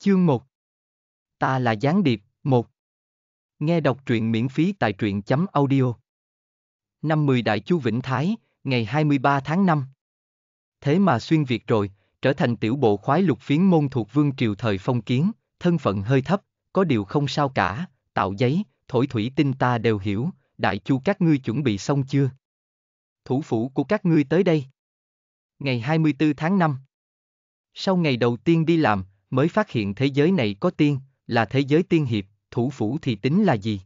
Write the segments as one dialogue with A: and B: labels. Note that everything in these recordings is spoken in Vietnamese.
A: Chương 1 Ta là gián điệp, 1 Nghe đọc truyện miễn phí tại truyện chấm audio Năm 10 Đại Chu Vĩnh Thái, ngày 23 tháng 5 Thế mà xuyên Việt rồi, trở thành tiểu bộ khoái lục phiến môn thuộc vương triều thời phong kiến, thân phận hơi thấp, có điều không sao cả, tạo giấy, thổi thủy tinh ta đều hiểu, Đại Chu các ngươi chuẩn bị xong chưa? Thủ phủ của các ngươi tới đây. Ngày 24 tháng 5 Sau ngày đầu tiên đi làm, mới phát hiện thế giới này có tiên, là thế giới tiên hiệp, thủ phủ thì tính là gì?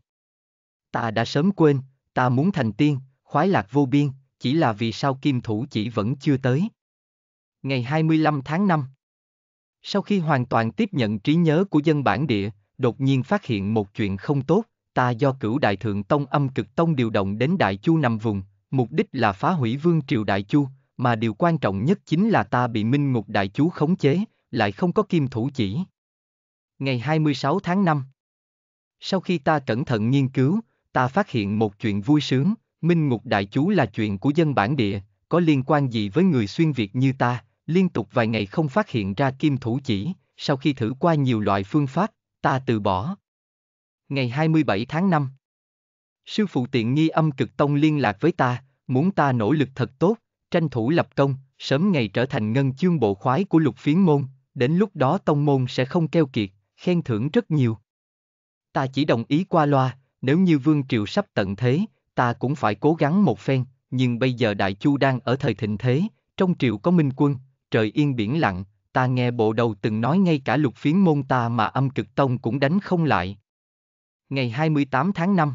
A: Ta đã sớm quên, ta muốn thành tiên, khoái lạc vô biên, chỉ là vì sao kim thủ chỉ vẫn chưa tới. Ngày 25 tháng 5 Sau khi hoàn toàn tiếp nhận trí nhớ của dân bản địa, đột nhiên phát hiện một chuyện không tốt, ta do cửu đại thượng tông âm cực tông điều động đến đại chu nằm vùng, mục đích là phá hủy vương triều đại chu, mà điều quan trọng nhất chính là ta bị minh ngục đại chú khống chế, lại không có kim thủ chỉ. Ngày 26 tháng 5 Sau khi ta cẩn thận nghiên cứu, ta phát hiện một chuyện vui sướng, Minh Ngục Đại Chú là chuyện của dân bản địa, có liên quan gì với người xuyên Việt như ta, liên tục vài ngày không phát hiện ra kim thủ chỉ, sau khi thử qua nhiều loại phương pháp, ta từ bỏ. Ngày 27 tháng 5 Sư phụ tiện nghi âm cực tông liên lạc với ta, muốn ta nỗ lực thật tốt, tranh thủ lập công, sớm ngày trở thành ngân chương bộ khoái của lục phiến môn, đến lúc đó tông môn sẽ không keo kiệt, khen thưởng rất nhiều. Ta chỉ đồng ý qua loa, nếu như Vương Triều sắp tận thế, ta cũng phải cố gắng một phen, nhưng bây giờ Đại Chu đang ở thời thịnh thế, trong triều có minh quân, trời yên biển lặng, ta nghe bộ đầu từng nói ngay cả lục phiến môn ta mà âm cực tông cũng đánh không lại. Ngày 28 tháng 5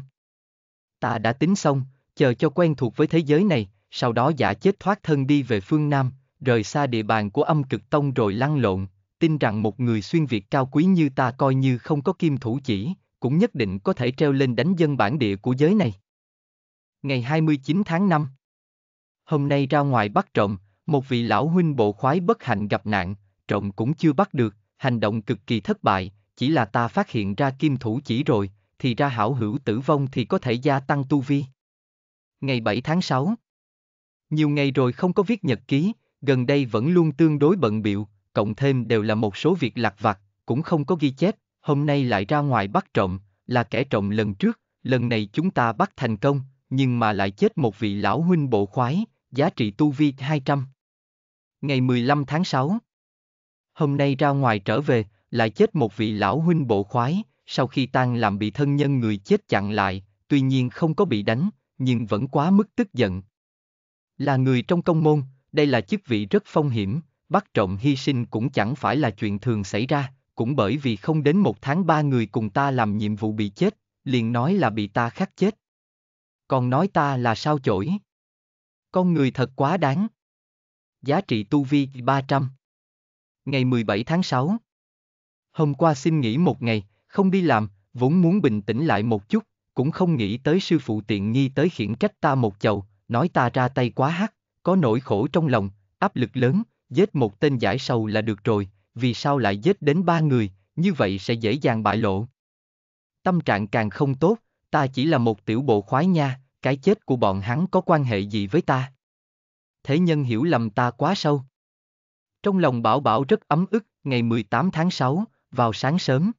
A: Ta đã tính xong, chờ cho quen thuộc với thế giới này, sau đó giả chết thoát thân đi về phương Nam, rời xa địa bàn của âm cực tông rồi lăn lộn, tin rằng một người xuyên Việt cao quý như ta coi như không có kim thủ chỉ, cũng nhất định có thể treo lên đánh dân bản địa của giới này. Ngày 29 tháng 5 Hôm nay ra ngoài bắt trộm, một vị lão huynh bộ khoái bất hạnh gặp nạn, trộm cũng chưa bắt được, hành động cực kỳ thất bại, chỉ là ta phát hiện ra kim thủ chỉ rồi, thì ra hảo hữu tử vong thì có thể gia tăng tu vi. Ngày 7 tháng 6 Nhiều ngày rồi không có viết nhật ký, gần đây vẫn luôn tương đối bận biệu, cộng thêm đều là một số việc lặt vặt, cũng không có ghi chép, hôm nay lại ra ngoài bắt trộm, là kẻ trộm lần trước, lần này chúng ta bắt thành công, nhưng mà lại chết một vị lão huynh bộ khoái, giá trị tu vi 200. Ngày 15 tháng 6 Hôm nay ra ngoài trở về, lại chết một vị lão huynh bộ khoái, sau khi tan làm bị thân nhân người chết chặn lại, tuy nhiên không có bị đánh, nhưng vẫn quá mức tức giận. Là người trong công môn, đây là chức vị rất phong hiểm, bắt trộm hy sinh cũng chẳng phải là chuyện thường xảy ra, cũng bởi vì không đến một tháng ba người cùng ta làm nhiệm vụ bị chết, liền nói là bị ta khắc chết. Còn nói ta là sao chổi. Con người thật quá đáng. Giá trị tu vi 300. Ngày 17 tháng 6. Hôm qua xin nghỉ một ngày, không đi làm, vốn muốn bình tĩnh lại một chút, cũng không nghĩ tới sư phụ tiện nghi tới khiển trách ta một chầu, nói ta ra tay quá hắc có nỗi khổ trong lòng, áp lực lớn, giết một tên giải sầu là được rồi, vì sao lại giết đến ba người, như vậy sẽ dễ dàng bại lộ. Tâm trạng càng không tốt, ta chỉ là một tiểu bộ khoái nha, cái chết của bọn hắn có quan hệ gì với ta? Thế nhân hiểu lầm ta quá sâu. Trong lòng Bảo Bảo rất ấm ức, ngày 18 tháng 6, vào sáng sớm.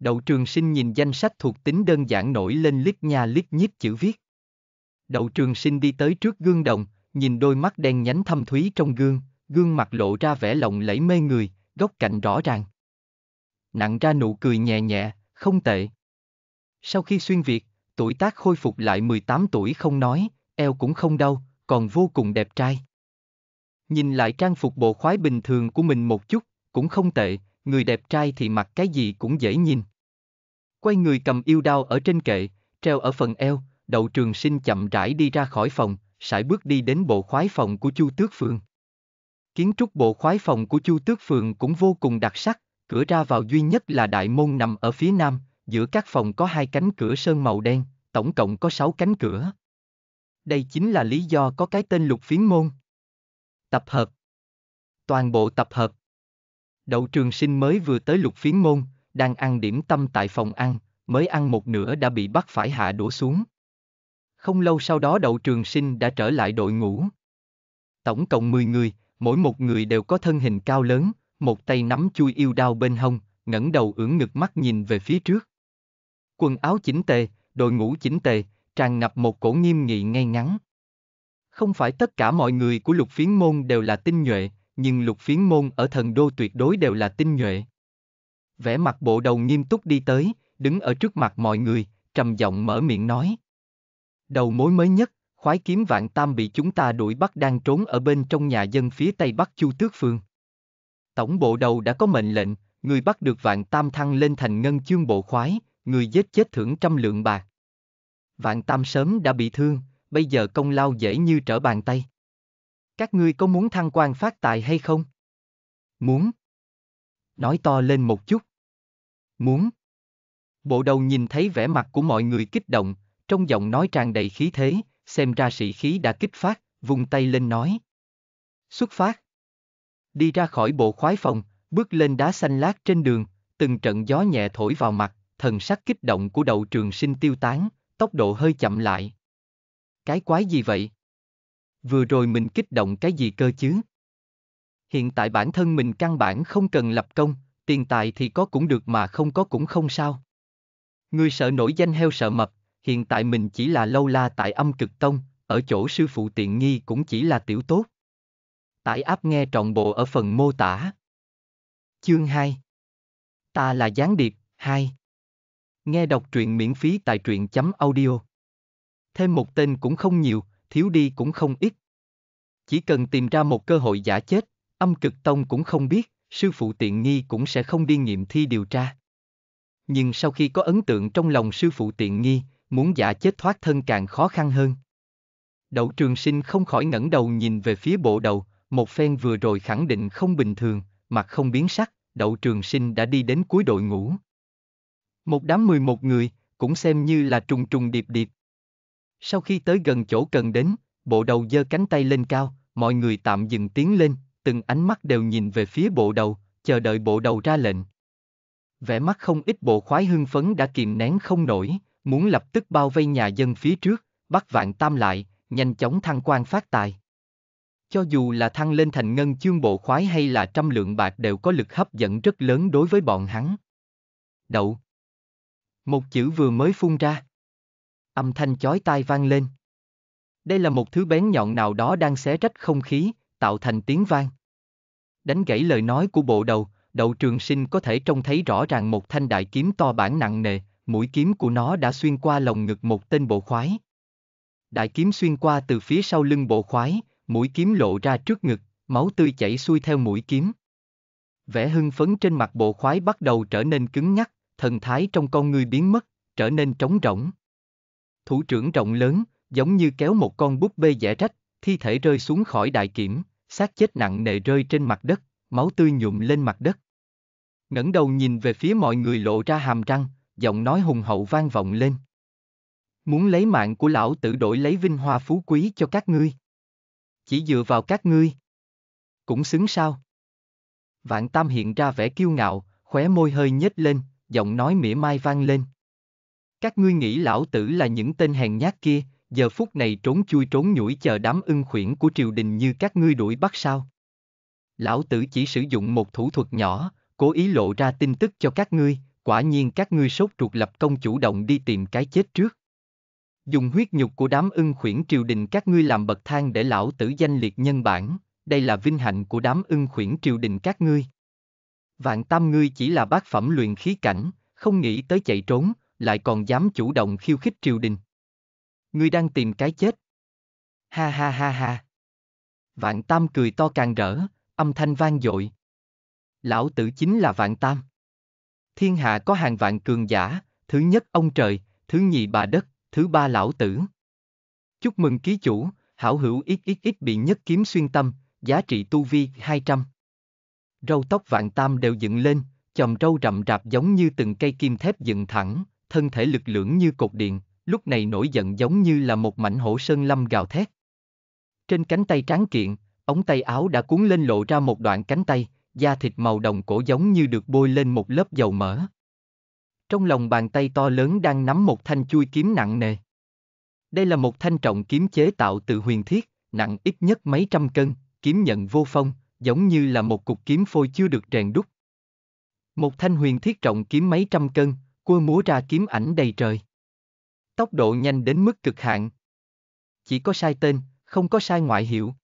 A: Đậu trường sinh nhìn danh sách thuộc tính đơn giản nổi lên lít nha lít nhít chữ viết. Đậu trường sinh đi tới trước gương đồng, nhìn đôi mắt đen nhánh thâm thúy trong gương, gương mặt lộ ra vẻ lộng lẫy mê người, góc cạnh rõ ràng. Nặng ra nụ cười nhẹ nhẹ, không tệ. Sau khi xuyên Việt, tuổi tác khôi phục lại 18 tuổi không nói, eo cũng không đau, còn vô cùng đẹp trai. Nhìn lại trang phục bộ khoái bình thường của mình một chút, cũng không tệ, người đẹp trai thì mặc cái gì cũng dễ nhìn. Quay người cầm yêu đao ở trên kệ, treo ở phần eo, đậu trường sinh chậm rãi đi ra khỏi phòng, sải bước đi đến bộ khoái phòng của Chu Tước Phường. Kiến trúc bộ khoái phòng của Chu Tước Phường cũng vô cùng đặc sắc, cửa ra vào duy nhất là đại môn nằm ở phía nam, giữa các phòng có hai cánh cửa sơn màu đen, tổng cộng có sáu cánh cửa. Đây chính là lý do có cái tên lục phiến môn. Tập hợp. Toàn bộ tập hợp. Đậu trường sinh mới vừa tới lục phiến môn, đang ăn điểm tâm tại phòng ăn, mới ăn một nửa đã bị bắt phải hạ đổ xuống. Không lâu sau đó đậu trường sinh đã trở lại đội ngũ. Tổng cộng 10 người, mỗi một người đều có thân hình cao lớn, một tay nắm chui yêu đao bên hông, ngẩng đầu ưỡn ngực mắt nhìn về phía trước. Quần áo chỉnh tề, đội ngũ chỉnh tề, tràn ngập một cổ nghiêm nghị ngay ngắn. Không phải tất cả mọi người của lục phiến môn đều là tinh nhuệ, nhưng lục phiến môn ở thần đô tuyệt đối đều là tinh nhuệ. Vẻ mặt bộ đầu nghiêm túc đi tới, đứng ở trước mặt mọi người, trầm giọng mở miệng nói. Đầu mối mới nhất, khoái kiếm vạn tam bị chúng ta đuổi bắt đang trốn ở bên trong nhà dân phía tây bắc Chu Tước Phương. Tổng bộ đầu đã có mệnh lệnh, người bắt được vạn tam thăng lên thành ngân chương bộ khoái, người giết chết thưởng trăm lượng bạc. Vạn tam sớm đã bị thương, bây giờ công lao dễ như trở bàn tay. Các ngươi có muốn thăng quan phát tài hay không? Muốn. Nói to lên một chút. Muốn. Bộ đầu nhìn thấy vẻ mặt của mọi người kích động, trong giọng nói tràn đầy khí thế, xem ra sĩ khí đã kích phát, vùng tay lên nói. Xuất phát. Đi ra khỏi bộ khoái phòng, bước lên đá xanh lát trên đường, từng trận gió nhẹ thổi vào mặt, thần sắc kích động của đậu trường sinh tiêu tán, tốc độ hơi chậm lại. Cái quái gì vậy? Vừa rồi mình kích động cái gì cơ chứ? Hiện tại bản thân mình căn bản không cần lập công, tiền tài thì có cũng được mà không có cũng không sao. người sợ nổi danh heo sợ mập, hiện tại mình chỉ là lâu la tại âm cực tông, ở chỗ sư phụ tiện nghi cũng chỉ là tiểu tốt. Tải áp nghe trọn bộ ở phần mô tả. Chương 2 Ta là gián điệp, 2 Nghe đọc truyện miễn phí tại truyện chấm audio. Thêm một tên cũng không nhiều, thiếu đi cũng không ít. Chỉ cần tìm ra một cơ hội giả chết, âm cực tông cũng không biết, sư phụ tiện nghi cũng sẽ không đi nghiệm thi điều tra. Nhưng sau khi có ấn tượng trong lòng sư phụ tiện nghi, muốn giả chết thoát thân càng khó khăn hơn. Đậu trường sinh không khỏi ngẩng đầu nhìn về phía bộ đầu, một phen vừa rồi khẳng định không bình thường, mặt không biến sắc, đậu trường sinh đã đi đến cuối đội ngũ. Một đám 11 người, cũng xem như là trùng trùng điệp điệp. Sau khi tới gần chỗ cần đến, bộ đầu giơ cánh tay lên cao, mọi người tạm dừng tiến lên, từng ánh mắt đều nhìn về phía bộ đầu, chờ đợi bộ đầu ra lệnh. Vẻ mắt không ít bộ khoái hưng phấn đã kìm nén không nổi, muốn lập tức bao vây nhà dân phía trước, bắt vạn tam lại, nhanh chóng thăng quan phát tài. Cho dù là thăng lên thành ngân chương bộ khoái hay là trăm lượng bạc đều có lực hấp dẫn rất lớn đối với bọn hắn. Đậu. Một chữ vừa mới phun ra. Âm thanh chói tai vang lên. Đây là một thứ bén nhọn nào đó đang xé rách không khí, tạo thành tiếng vang. Đánh gãy lời nói của bộ đầu, đậu trường sinh có thể trông thấy rõ ràng một thanh đại kiếm to bản nặng nề, mũi kiếm của nó đã xuyên qua lồng ngực một tên bộ khoái. Đại kiếm xuyên qua từ phía sau lưng bộ khoái, mũi kiếm lộ ra trước ngực, máu tươi chảy xuôi theo mũi kiếm. Vẻ hưng phấn trên mặt bộ khoái bắt đầu trở nên cứng nhắc, thần thái trong con người biến mất, trở nên trống rỗng. Thủ trưởng rộng lớn, giống như kéo một con búp bê vẽ rách, thi thể rơi xuống khỏi đại kiểm, xác chết nặng nề rơi trên mặt đất, máu tươi nhụm lên mặt đất. ngẩng đầu nhìn về phía mọi người lộ ra hàm răng, giọng nói hùng hậu vang vọng lên. Muốn lấy mạng của lão tử đổi lấy vinh hoa phú quý cho các ngươi. Chỉ dựa vào các ngươi. Cũng xứng sao. Vạn Tam hiện ra vẻ kiêu ngạo, khóe môi hơi nhếch lên, giọng nói mỉa mai vang lên. Các ngươi nghĩ lão tử là những tên hèn nhát kia, giờ phút này trốn chui trốn nhủi chờ đám ưng khuyển của triều đình như các ngươi đuổi bắt sao. Lão tử chỉ sử dụng một thủ thuật nhỏ, cố ý lộ ra tin tức cho các ngươi, quả nhiên các ngươi sốt ruột lập công chủ động đi tìm cái chết trước. Dùng huyết nhục của đám ưng khuyển triều đình các ngươi làm bậc thang để lão tử danh liệt nhân bản, đây là vinh hạnh của đám ưng khuyển triều đình các ngươi. Vạn tam ngươi chỉ là bác phẩm luyện khí cảnh, không nghĩ tới chạy trốn, lại còn dám chủ động khiêu khích triều đình. Ngươi đang tìm cái chết. Ha ha ha ha. Vạn tam cười to càng rỡ, âm thanh vang dội. Lão tử chính là vạn tam thiên hạ có hàng vạn cường giả, thứ nhất ông trời, thứ nhì bà đất, thứ ba lão tử. Chúc mừng ký chủ, hảo hữu ít ít ít bị nhất kiếm xuyên tâm, giá trị tu vi 200. Râu tóc vạn tam đều dựng lên, chòm râu rậm rạp giống như từng cây kim thép dựng thẳng, thân thể lực lưỡng như cột điện, lúc này nổi giận giống như là một mảnh hổ sơn lâm gào thét. Trên cánh tay tráng kiện, ống tay áo đã cuốn lên lộ ra một đoạn cánh tay, da thịt màu đồng cổ giống như được bôi lên một lớp dầu mỡ. Trong lòng bàn tay to lớn đang nắm một thanh chui kiếm nặng nề. Đây là một thanh trọng kiếm chế tạo từ huyền thiết, nặng ít nhất mấy trăm cân, kiếm nhận vô phong, giống như là một cục kiếm phôi chưa được rèn đúc. Một thanh huyền thiết trọng kiếm mấy trăm cân, cua múa ra kiếm ảnh đầy trời. Tốc độ nhanh đến mức cực hạn. Chỉ có sai tên, không có sai ngoại hiệu.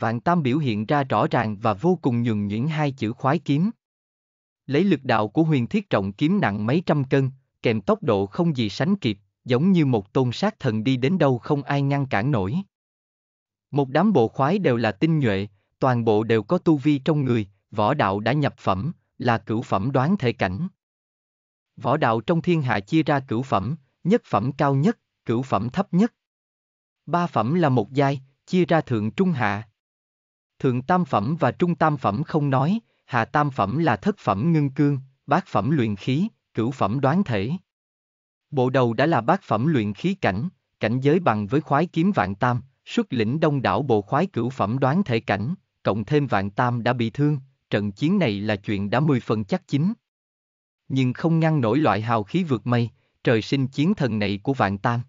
A: Vạn Tam biểu hiện ra rõ ràng và vô cùng nhường nhuyễn hai chữ khoái kiếm. Lấy lực đạo của huyền thiết trọng kiếm nặng mấy trăm cân, kèm tốc độ không gì sánh kịp, giống như một tôn sát thần đi đến đâu không ai ngăn cản nổi. Một đám bộ khoái đều là tinh nhuệ, toàn bộ đều có tu vi trong người, võ đạo đã nhập phẩm, là cửu phẩm đoán thể cảnh. Võ đạo trong thiên hạ chia ra cửu phẩm, nhất phẩm cao nhất, cửu phẩm thấp nhất. Ba phẩm là một giai, chia ra thượng trung hạ, Thượng tam phẩm và trung tam phẩm không nói, hạ tam phẩm là thất phẩm ngưng cương, bát phẩm luyện khí, cửu phẩm đoán thể. Bộ đầu đã là bát phẩm luyện khí cảnh, cảnh giới bằng với khoái kiếm vạn tam, xuất lĩnh đông đảo bộ khoái cửu phẩm đoán thể cảnh, cộng thêm vạn tam đã bị thương, trận chiến này là chuyện đã mười phần chắc chính. Nhưng không ngăn nổi loại hào khí vượt mây, trời sinh chiến thần này của vạn tam.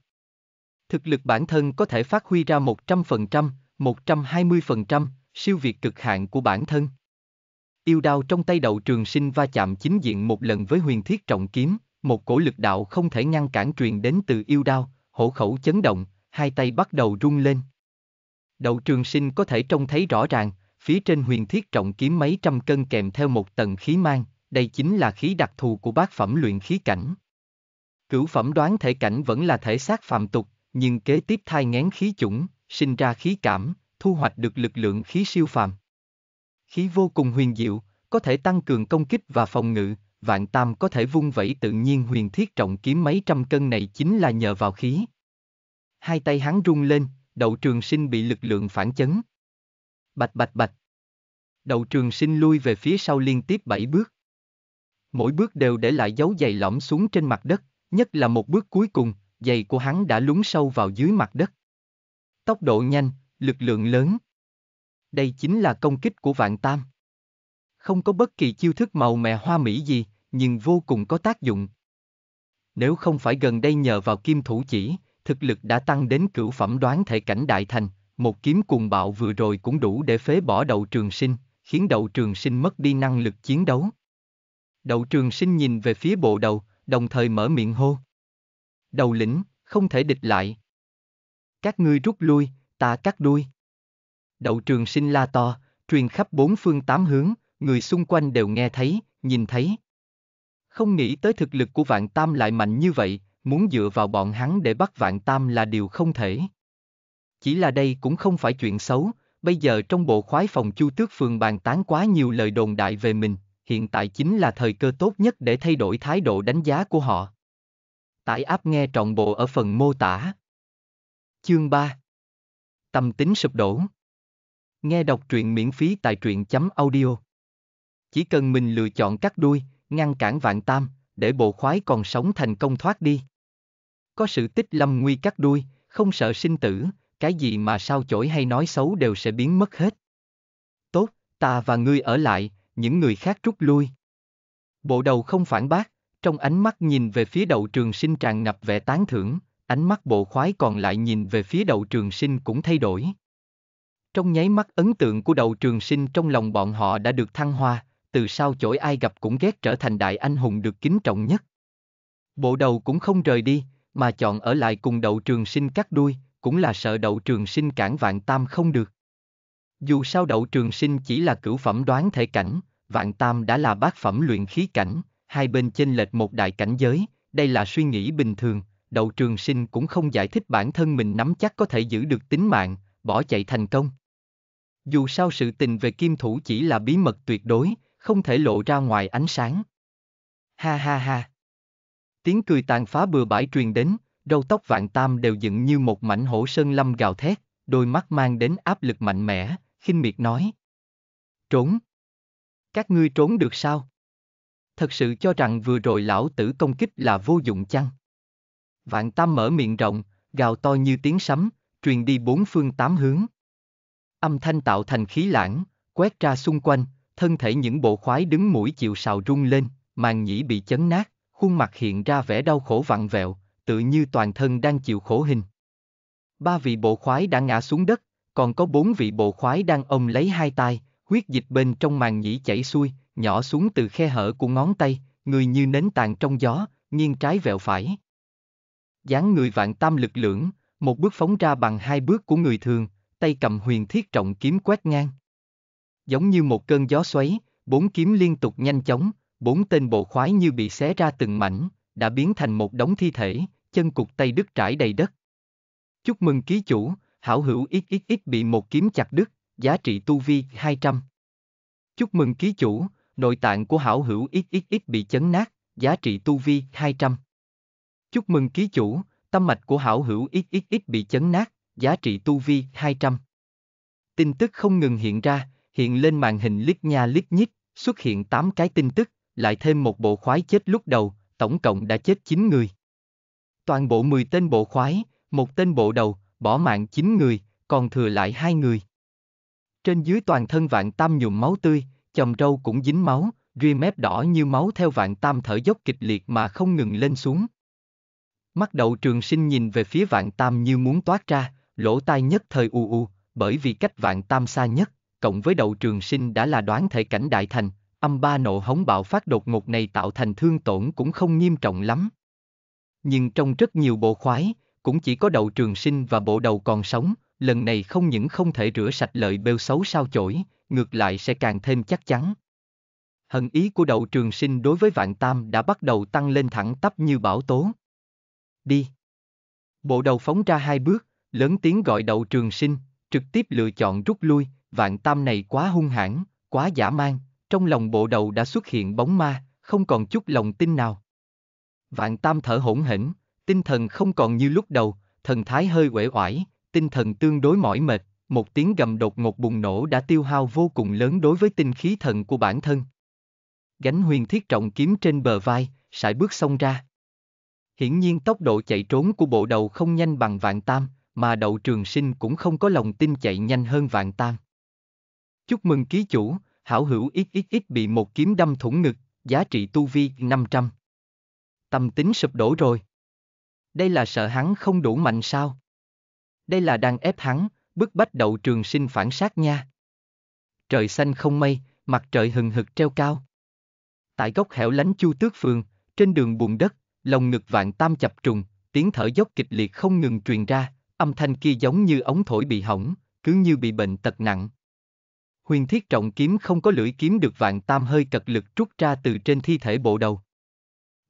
A: Thực lực bản thân có thể phát huy ra 100%, 120%, siêu việt cực hạn của bản thân. Yêu đao trong tay đầu trường sinh va chạm chính diện một lần với huyền thiết trọng kiếm, một cổ lực đạo không thể ngăn cản truyền đến từ yêu đao, hổ khẩu chấn động, hai tay bắt đầu rung lên. Đầu trường sinh có thể trông thấy rõ ràng, phía trên huyền thiết trọng kiếm mấy trăm cân kèm theo một tầng khí mang, đây chính là khí đặc thù của bác phẩm luyện khí cảnh. Cửu phẩm đoán thể cảnh vẫn là thể xác phạm tục, nhưng kế tiếp thai ngén khí chủng, sinh ra khí cảm, thu hoạch được lực lượng khí siêu phàm. Khí vô cùng huyền diệu, có thể tăng cường công kích và phòng ngự, vạn tam có thể vung vẩy tự nhiên huyền thiết trọng kiếm mấy trăm cân này chính là nhờ vào khí. Hai tay hắn rung lên, đậu trường sinh bị lực lượng phản chấn. Bạch bạch bạch. Đậu trường sinh lui về phía sau liên tiếp bảy bước. Mỗi bước đều để lại dấu dày lõm xuống trên mặt đất, nhất là một bước cuối cùng, giày của hắn đã lún sâu vào dưới mặt đất. Tốc độ nhanh, lực lượng lớn. Đây chính là công kích của vạn tam. Không có bất kỳ chiêu thức màu mè hoa mỹ gì, nhưng vô cùng có tác dụng. Nếu không phải gần đây nhờ vào kim thủ chỉ, thực lực đã tăng đến cửu phẩm đoán thể cảnh đại thành, một kiếm cuồng bạo vừa rồi cũng đủ để phế bỏ đầu trường sinh, khiến đầu trường sinh mất đi năng lực chiến đấu. Đậu trường sinh nhìn về phía bộ đầu, đồng thời mở miệng hô. Đầu lĩnh, không thể địch lại. Các ngươi rút lui, ta cắt đuôi. Đậu trường sinh la to, truyền khắp bốn phương tám hướng, người xung quanh đều nghe thấy, nhìn thấy. Không nghĩ tới thực lực của vạn tam lại mạnh như vậy, muốn dựa vào bọn hắn để bắt vạn tam là điều không thể. Chỉ là đây cũng không phải chuyện xấu, bây giờ trong bộ khoái phòng chu tước phường bàn tán quá nhiều lời đồn đại về mình, hiện tại chính là thời cơ tốt nhất để thay đổi thái độ đánh giá của họ. Tải áp nghe trọn bộ ở phần mô tả. Chương 3 tâm tính sụp đổ. Nghe đọc truyện miễn phí tại truyện chấm audio. Chỉ cần mình lựa chọn cắt đuôi, ngăn cản vạn tam, để bộ khoái còn sống thành công thoát đi. Có sự tích lâm nguy cắt đuôi, không sợ sinh tử, cái gì mà sao chổi hay nói xấu đều sẽ biến mất hết. Tốt, ta và ngươi ở lại, những người khác rút lui. Bộ đầu không phản bác, trong ánh mắt nhìn về phía đầu trường sinh tràn ngập vẻ tán thưởng, ánh mắt bộ khoái còn lại nhìn về phía đậu trường sinh cũng thay đổi. Trong nháy mắt ấn tượng của đậu trường sinh trong lòng bọn họ đã được thăng hoa, từ sau chổi ai gặp cũng ghét trở thành đại anh hùng được kính trọng nhất. Bộ đầu cũng không rời đi, mà chọn ở lại cùng đậu trường sinh cắt đuôi, cũng là sợ đậu trường sinh cản vạn tam không được. Dù sao đậu trường sinh chỉ là cửu phẩm đoán thể cảnh, vạn tam đã là bát phẩm luyện khí cảnh, hai bên chênh lệch một đại cảnh giới, đây là suy nghĩ bình thường, đậu trường sinh cũng không giải thích bản thân mình nắm chắc có thể giữ được tính mạng, bỏ chạy thành công. Dù sao sự tình về kim thủ chỉ là bí mật tuyệt đối, không thể lộ ra ngoài ánh sáng. Ha ha ha. Tiếng cười tàn phá bừa bãi truyền đến, râu tóc vạn tam đều dựng như một mảnh hổ sơn lâm gào thét, đôi mắt mang đến áp lực mạnh mẽ, khinh miệt nói. Trốn. Các ngươi trốn được sao? Thật sự cho rằng vừa rồi lão tử công kích là vô dụng chăng? Vạn Tam mở miệng rộng, gào to như tiếng sấm, truyền đi bốn phương tám hướng. Âm thanh tạo thành khí lãng, quét ra xung quanh, thân thể những bộ khoái đứng mũi chịu sào rung lên, màng nhĩ bị chấn nát, khuôn mặt hiện ra vẻ đau khổ vặn vẹo, tự như toàn thân đang chịu khổ hình. Ba vị bộ khoái đã ngã xuống đất, còn có bốn vị bộ khoái đang ôm lấy hai tay, huyết dịch bên trong màng nhĩ chảy xuôi, nhỏ xuống từ khe hở của ngón tay, người như nến tàn trong gió, nghiêng trái vẹo phải dáng người vạn tam lực lưỡng, một bước phóng ra bằng hai bước của người thường, tay cầm huyền thiết trọng kiếm quét ngang. Giống như một cơn gió xoáy, bốn kiếm liên tục nhanh chóng, bốn tên bộ khoái như bị xé ra từng mảnh, đã biến thành một đống thi thể, chân cục tay đứt trải đầy đất. Chúc mừng ký chủ, hảo hữu XXX bị một kiếm chặt đứt, giá trị tu vi 200. Chúc mừng ký chủ, nội tạng của hảo hữu XXX bị chấn nát, giá trị tu vi 200. Chúc mừng ký chủ, tâm mạch của hảo hữu XXX bị chấn nát, giá trị tu vi 200. Tin tức không ngừng hiện ra, hiện lên màn hình lít nha lít nhít, xuất hiện 8 cái tin tức, lại thêm một bộ khoái chết lúc đầu, tổng cộng đã chết 9 người. Toàn bộ 10 tên bộ khoái, một tên bộ đầu, bỏ mạng 9 người, còn thừa lại hai người. Trên dưới toàn thân vạn tam nhuộm máu tươi, chồng râu cũng dính máu, ria mép đỏ như máu theo vạn tam thở dốc kịch liệt mà không ngừng lên xuống. Mắt đầu trường sinh nhìn về phía vạn tam như muốn toát ra, lỗ tai nhất thời u u, bởi vì cách vạn tam xa nhất, cộng với đầu trường sinh đã là đoán thể cảnh đại thành, âm ba nộ hống bạo phát đột ngột này tạo thành thương tổn cũng không nghiêm trọng lắm. Nhưng trong rất nhiều bộ khoái, cũng chỉ có đầu trường sinh và bộ đầu còn sống, lần này không những không thể rửa sạch lợi bêu xấu sao chổi, ngược lại sẽ càng thêm chắc chắn. Hận ý của đầu trường sinh đối với vạn tam đã bắt đầu tăng lên thẳng tắp như bão tố đi. Bộ đầu phóng ra hai bước, lớn tiếng gọi đậu trường sinh, trực tiếp lựa chọn rút lui, vạn tam này quá hung hãn, quá giả mang trong lòng bộ đầu đã xuất hiện bóng ma, không còn chút lòng tin nào. Vạn tam thở hỗn hỉnh tinh thần không còn như lúc đầu, thần thái hơi uể oải, tinh thần tương đối mỏi mệt, một tiếng gầm đột ngột bùng nổ đã tiêu hao vô cùng lớn đối với tinh khí thần của bản thân. Gánh huyền thiết trọng kiếm trên bờ vai, sải bước xông ra. Hiển nhiên tốc độ chạy trốn của bộ đầu không nhanh bằng vạn tam, mà đậu trường sinh cũng không có lòng tin chạy nhanh hơn vạn tam. Chúc mừng ký chủ, hảo hữu XXX bị một kiếm đâm thủng ngực, giá trị tu vi 500. Tâm tính sụp đổ rồi. Đây là sợ hắn không đủ mạnh sao? Đây là đang ép hắn, bức bách đậu trường sinh phản sát nha. Trời xanh không mây, mặt trời hừng hực treo cao. Tại góc hẻo lánh chu tước phường, trên đường bùn đất, lồng ngực vạn tam chập trùng, tiếng thở dốc kịch liệt không ngừng truyền ra, âm thanh kia giống như ống thổi bị hỏng, cứ như bị bệnh tật nặng. Huyền thiết trọng kiếm không có lưỡi kiếm được vạn tam hơi cật lực rút ra từ trên thi thể bộ đầu.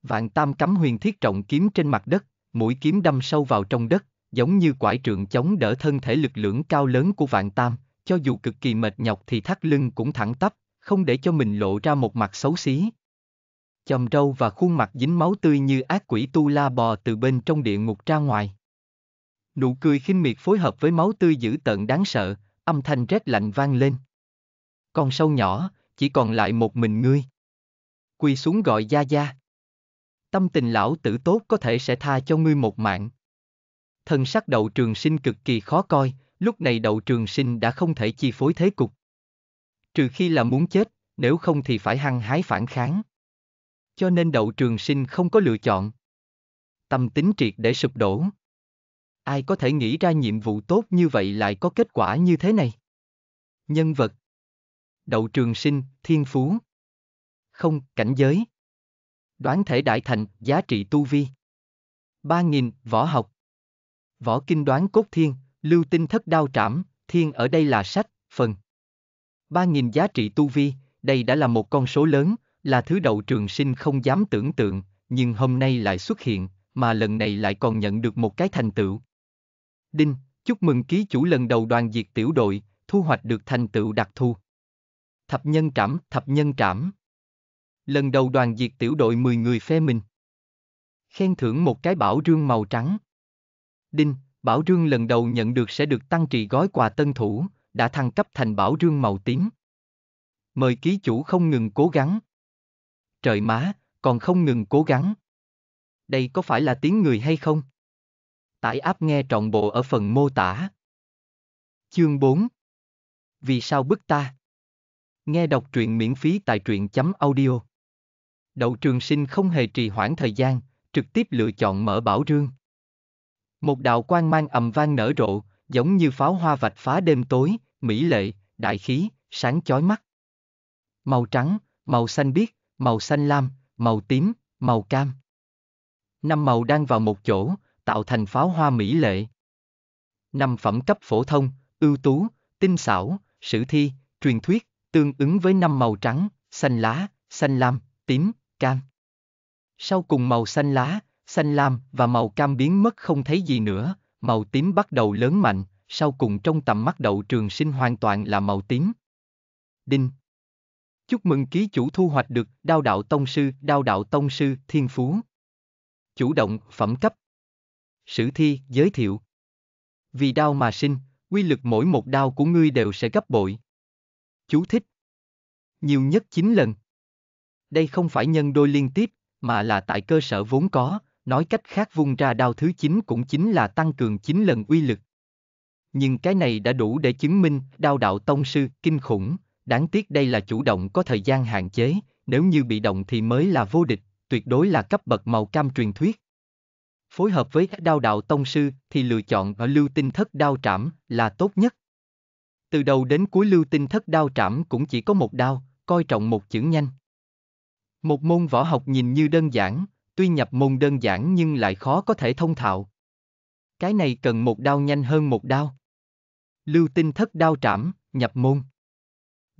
A: Vạn tam cắm huyền thiết trọng kiếm trên mặt đất, mũi kiếm đâm sâu vào trong đất, giống như quải trượng chống đỡ thân thể lực lưỡng cao lớn của vạn tam, cho dù cực kỳ mệt nhọc thì thắt lưng cũng thẳng tắp, không để cho mình lộ ra một mặt xấu xí chòm râu và khuôn mặt dính máu tươi như ác quỷ tu la bò từ bên trong địa ngục ra ngoài. Nụ cười khinh miệt phối hợp với máu tươi dữ tợn đáng sợ, âm thanh rét lạnh vang lên. Con sâu nhỏ, chỉ còn lại một mình ngươi. Quỳ xuống gọi gia gia. Tâm tình lão tử tốt có thể sẽ tha cho ngươi một mạng. Thần sắc đậu trường sinh cực kỳ khó coi, lúc này đậu trường sinh đã không thể chi phối thế cục. Trừ khi là muốn chết, nếu không thì phải hăng hái phản kháng cho nên đậu trường sinh không có lựa chọn. Tâm tính triệt để sụp đổ. Ai có thể nghĩ ra nhiệm vụ tốt như vậy lại có kết quả như thế này? Nhân vật Đậu trường sinh, thiên phú Không, cảnh giới Đoán thể đại thành, giá trị tu vi 3.000, võ học Võ kinh đoán cốt thiên, lưu tinh thất đao trảm, thiên ở đây là sách, phần 3.000 giá trị tu vi, đây đã là một con số lớn, là thứ đầu trường sinh không dám tưởng tượng, nhưng hôm nay lại xuất hiện, mà lần này lại còn nhận được một cái thành tựu. Đinh, chúc mừng ký chủ lần đầu đoàn diệt tiểu đội, thu hoạch được thành tựu đặc thù. Thập nhân trảm, thập nhân trảm. Lần đầu đoàn diệt tiểu đội 10 người phe mình. Khen thưởng một cái bảo rương màu trắng. Đinh, bảo rương lần đầu nhận được sẽ được tăng trị gói quà tân thủ, đã thăng cấp thành bảo rương màu tím. Mời ký chủ không ngừng cố gắng trời má, còn không ngừng cố gắng. Đây có phải là tiếng người hay không? Tải áp nghe trọn bộ ở phần mô tả. Chương 4 Vì sao bức ta? Nghe đọc truyện miễn phí tại truyện chấm audio. Đậu trường sinh không hề trì hoãn thời gian, trực tiếp lựa chọn mở bảo rương. Một đạo quang mang ầm vang nở rộ, giống như pháo hoa vạch phá đêm tối, mỹ lệ, đại khí, sáng chói mắt. Màu trắng, màu xanh biếc, màu xanh lam, màu tím, màu cam. Năm màu đang vào một chỗ, tạo thành pháo hoa mỹ lệ. Năm phẩm cấp phổ thông, ưu tú, tinh xảo, sử thi, truyền thuyết, tương ứng với năm màu trắng, xanh lá, xanh lam, tím, cam. Sau cùng màu xanh lá, xanh lam và màu cam biến mất không thấy gì nữa, màu tím bắt đầu lớn mạnh, sau cùng trong tầm mắt đậu trường sinh hoàn toàn là màu tím. Đinh, Chúc mừng ký chủ thu hoạch được Đao Đạo Tông Sư, Đao Đạo Tông Sư, Thiên Phú. Chủ động, phẩm cấp. Sử thi, giới thiệu. Vì đao mà sinh, quy lực mỗi một đao của ngươi đều sẽ gấp bội. Chú thích. Nhiều nhất 9 lần. Đây không phải nhân đôi liên tiếp, mà là tại cơ sở vốn có, nói cách khác vung ra đao thứ 9 cũng chính là tăng cường 9 lần uy lực. Nhưng cái này đã đủ để chứng minh đao đạo tông sư, kinh khủng, đáng tiếc đây là chủ động có thời gian hạn chế, nếu như bị động thì mới là vô địch, tuyệt đối là cấp bậc màu cam truyền thuyết. Phối hợp với đao đạo tông sư thì lựa chọn ở lưu tinh thất đao trảm là tốt nhất. Từ đầu đến cuối lưu tinh thất đao trảm cũng chỉ có một đao, coi trọng một chữ nhanh. Một môn võ học nhìn như đơn giản, tuy nhập môn đơn giản nhưng lại khó có thể thông thạo. Cái này cần một đao nhanh hơn một đao. Lưu tinh thất đao trảm, nhập môn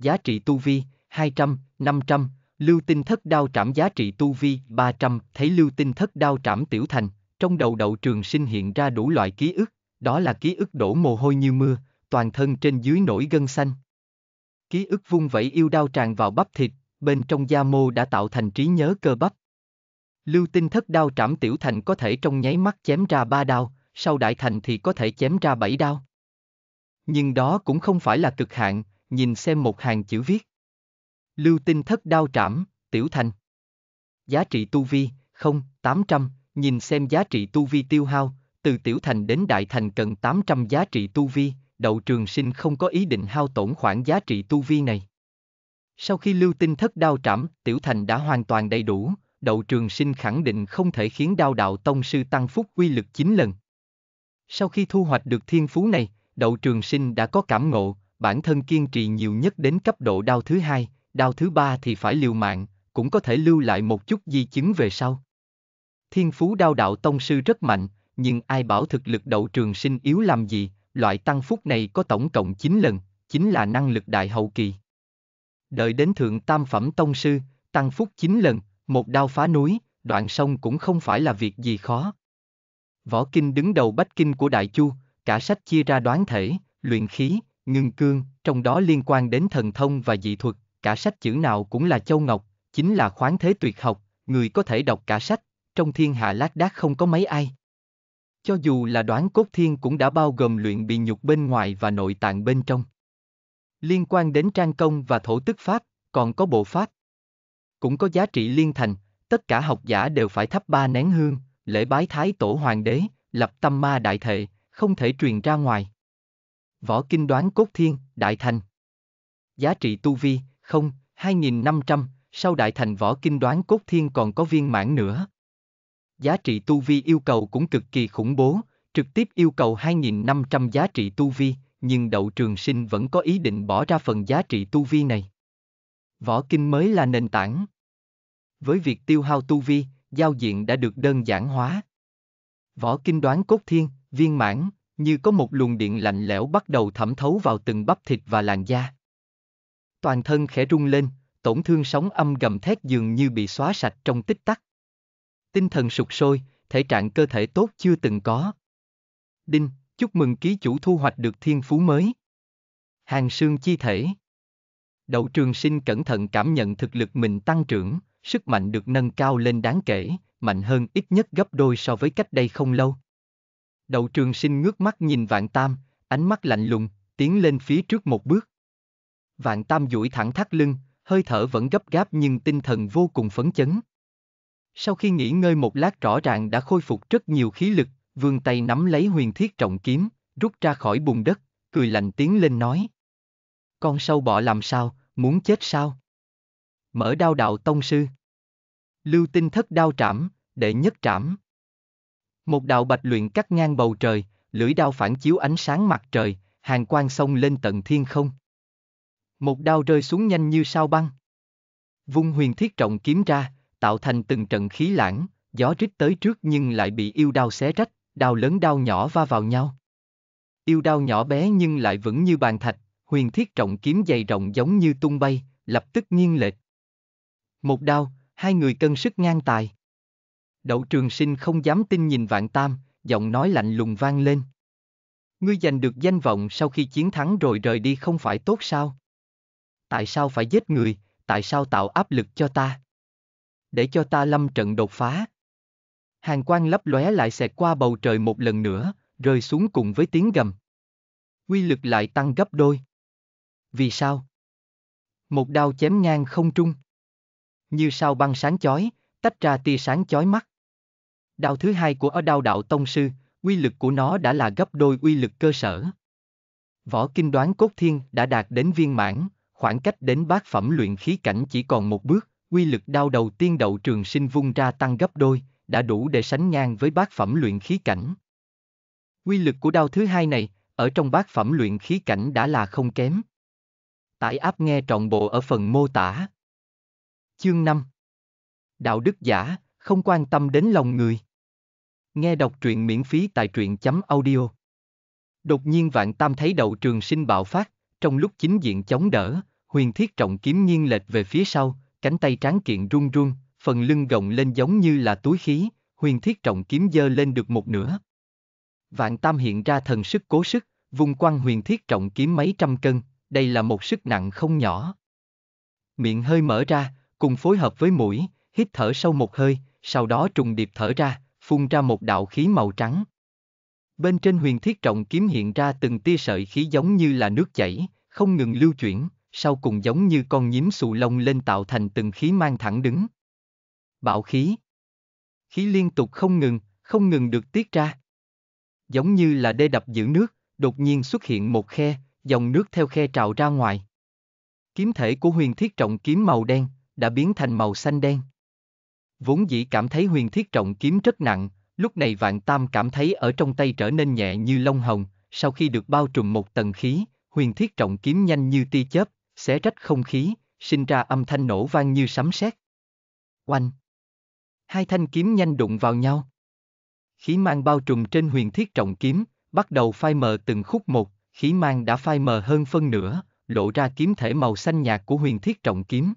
A: giá trị tu vi, 200, 500, lưu tinh thất đao trảm giá trị tu vi, 300, thấy lưu tinh thất đao trảm tiểu thành, trong đầu đậu trường sinh hiện ra đủ loại ký ức, đó là ký ức đổ mồ hôi như mưa, toàn thân trên dưới nổi gân xanh. Ký ức vung vẩy yêu đao tràn vào bắp thịt, bên trong da mô đã tạo thành trí nhớ cơ bắp. Lưu tinh thất đao trảm tiểu thành có thể trong nháy mắt chém ra ba đao, sau đại thành thì có thể chém ra bảy đao. Nhưng đó cũng không phải là cực hạn, nhìn xem một hàng chữ viết. Lưu tinh thất đao trảm, tiểu thành. Giá trị tu vi, không, 800, nhìn xem giá trị tu vi tiêu hao, từ tiểu thành đến đại thành cần 800 giá trị tu vi, đậu trường sinh không có ý định hao tổn khoản giá trị tu vi này. Sau khi lưu tinh thất đao trảm, tiểu thành đã hoàn toàn đầy đủ, đậu trường sinh khẳng định không thể khiến đao đạo tông sư tăng phúc quy lực 9 lần. Sau khi thu hoạch được thiên phú này, đậu trường sinh đã có cảm ngộ, bản thân kiên trì nhiều nhất đến cấp độ đau thứ hai, đau thứ ba thì phải liều mạng, cũng có thể lưu lại một chút di chứng về sau. Thiên phú đao đạo tông sư rất mạnh, nhưng ai bảo thực lực đậu trường sinh yếu làm gì, loại tăng phúc này có tổng cộng 9 lần, chính là năng lực đại hậu kỳ. Đợi đến thượng tam phẩm tông sư, tăng phúc 9 lần, một đao phá núi, đoạn sông cũng không phải là việc gì khó. Võ kinh đứng đầu bách kinh của Đại Chu, cả sách chia ra đoán thể, luyện khí, ngưng cương, trong đó liên quan đến thần thông và dị thuật, cả sách chữ nào cũng là châu ngọc, chính là khoáng thế tuyệt học, người có thể đọc cả sách, trong thiên hạ lác đác không có mấy ai. Cho dù là đoán cốt thiên cũng đã bao gồm luyện bị nhục bên ngoài và nội tạng bên trong. Liên quan đến trang công và thổ tức pháp, còn có bộ pháp. Cũng có giá trị liên thành, tất cả học giả đều phải thắp ba nén hương, lễ bái thái tổ hoàng đế, lập tâm ma đại thệ, không thể truyền ra ngoài. Võ Kinh đoán cốt thiên, Đại Thành. Giá trị tu vi, không, 2.500, sau Đại Thành Võ Kinh đoán cốt thiên còn có viên mãn nữa. Giá trị tu vi yêu cầu cũng cực kỳ khủng bố, trực tiếp yêu cầu 2.500 giá trị tu vi, nhưng đậu trường sinh vẫn có ý định bỏ ra phần giá trị tu vi này. Võ Kinh mới là nền tảng. Với việc tiêu hao tu vi, giao diện đã được đơn giản hóa. Võ Kinh đoán cốt thiên, viên mãn, như có một luồng điện lạnh lẽo bắt đầu thẩm thấu vào từng bắp thịt và làn da. Toàn thân khẽ rung lên, tổn thương sóng âm gầm thét dường như bị xóa sạch trong tích tắc. Tinh thần sụp sôi, thể trạng cơ thể tốt chưa từng có. Đinh, chúc mừng ký chủ thu hoạch được thiên phú mới. Hàng xương chi thể. Đậu trường sinh cẩn thận cảm nhận thực lực mình tăng trưởng, sức mạnh được nâng cao lên đáng kể, mạnh hơn ít nhất gấp đôi so với cách đây không lâu. Đậu trường sinh ngước mắt nhìn vạn tam, ánh mắt lạnh lùng, tiến lên phía trước một bước. Vạn tam duỗi thẳng thắt lưng, hơi thở vẫn gấp gáp nhưng tinh thần vô cùng phấn chấn. Sau khi nghỉ ngơi một lát rõ ràng đã khôi phục rất nhiều khí lực, vươn tay nắm lấy huyền thiết trọng kiếm, rút ra khỏi bùn đất, cười lạnh tiến lên nói. Con sâu bọ làm sao, muốn chết sao? Mở đao đạo tông sư. Lưu tinh thất đao trảm, đệ nhất trảm. Một đạo bạch luyện cắt ngang bầu trời, lưỡi đao phản chiếu ánh sáng mặt trời, hàng quang sông lên tận thiên không. Một đao rơi xuống nhanh như sao băng. Vung huyền thiết trọng kiếm ra, tạo thành từng trận khí lãng, gió rít tới trước nhưng lại bị yêu đao xé rách, đao lớn đao nhỏ va vào nhau. Yêu đao nhỏ bé nhưng lại vững như bàn thạch, huyền thiết trọng kiếm dày rộng giống như tung bay, lập tức nghiêng lệch. Một đao, hai người cân sức ngang tài. Đậu trường sinh không dám tin nhìn vạn tam, giọng nói lạnh lùng vang lên. Ngươi giành được danh vọng sau khi chiến thắng rồi rời đi không phải tốt sao? Tại sao phải giết người, tại sao tạo áp lực cho ta? Để cho ta lâm trận đột phá. Hàng quang lấp lóe lại xẹt qua bầu trời một lần nữa, rơi xuống cùng với tiếng gầm. Quy lực lại tăng gấp đôi. Vì sao? Một đao chém ngang không trung. Như sao băng sáng chói, tách ra tia sáng chói mắt. Đao thứ hai của ở đao đạo tông sư, uy lực của nó đã là gấp đôi uy lực cơ sở. Võ kinh đoán cốt thiên đã đạt đến viên mãn, khoảng cách đến bát phẩm luyện khí cảnh chỉ còn một bước, uy lực đao đầu tiên đậu trường sinh vung ra tăng gấp đôi, đã đủ để sánh ngang với bát phẩm luyện khí cảnh. Quy lực của đao thứ hai này, ở trong bát phẩm luyện khí cảnh đã là không kém. Tải áp nghe trọn bộ ở phần mô tả. Chương 5 Đạo đức giả, không quan tâm đến lòng người. Nghe đọc truyện miễn phí tại truyện chấm audio. Đột nhiên vạn tam thấy đậu trường sinh bạo phát, trong lúc chính diện chống đỡ, huyền thiết trọng kiếm nghiêng lệch về phía sau, cánh tay tráng kiện run run, phần lưng gồng lên giống như là túi khí, huyền thiết trọng kiếm dơ lên được một nửa. Vạn tam hiện ra thần sức cố sức, vùng quăng huyền thiết trọng kiếm mấy trăm cân, đây là một sức nặng không nhỏ. Miệng hơi mở ra, cùng phối hợp với mũi, hít thở sâu một hơi, sau đó trùng điệp thở ra, phun ra một đạo khí màu trắng. Bên trên huyền thiết trọng kiếm hiện ra từng tia sợi khí giống như là nước chảy, không ngừng lưu chuyển, sau cùng giống như con nhím xù lông lên tạo thành từng khí mang thẳng đứng. Bạo khí. Khí liên tục không ngừng, không ngừng được tiết ra. Giống như là đê đập giữ nước, đột nhiên xuất hiện một khe, dòng nước theo khe trào ra ngoài. Kiếm thể của huyền thiết trọng kiếm màu đen, đã biến thành màu xanh đen. Vốn dĩ cảm thấy huyền thiết trọng kiếm rất nặng, lúc này vạn tam cảm thấy ở trong tay trở nên nhẹ như lông hồng, sau khi được bao trùm một tầng khí, huyền thiết trọng kiếm nhanh như tia chớp, xé rách không khí, sinh ra âm thanh nổ vang như sấm sét. Oanh! Hai thanh kiếm nhanh đụng vào nhau. Khí mang bao trùm trên huyền thiết trọng kiếm, bắt đầu phai mờ từng khúc một, khí mang đã phai mờ hơn phân nửa, lộ ra kiếm thể màu xanh nhạt của huyền thiết trọng kiếm.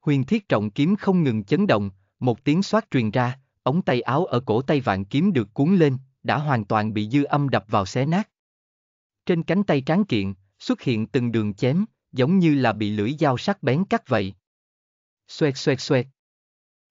A: Huyền thiết trọng kiếm không ngừng chấn động, một tiếng xoát truyền ra, ống tay áo ở cổ tay vạn kiếm được cuốn lên, đã hoàn toàn bị dư âm đập vào xé nát. Trên cánh tay tráng kiện, xuất hiện từng đường chém, giống như là bị lưỡi dao sắc bén cắt vậy. Xoẹt xoẹt xoẹt.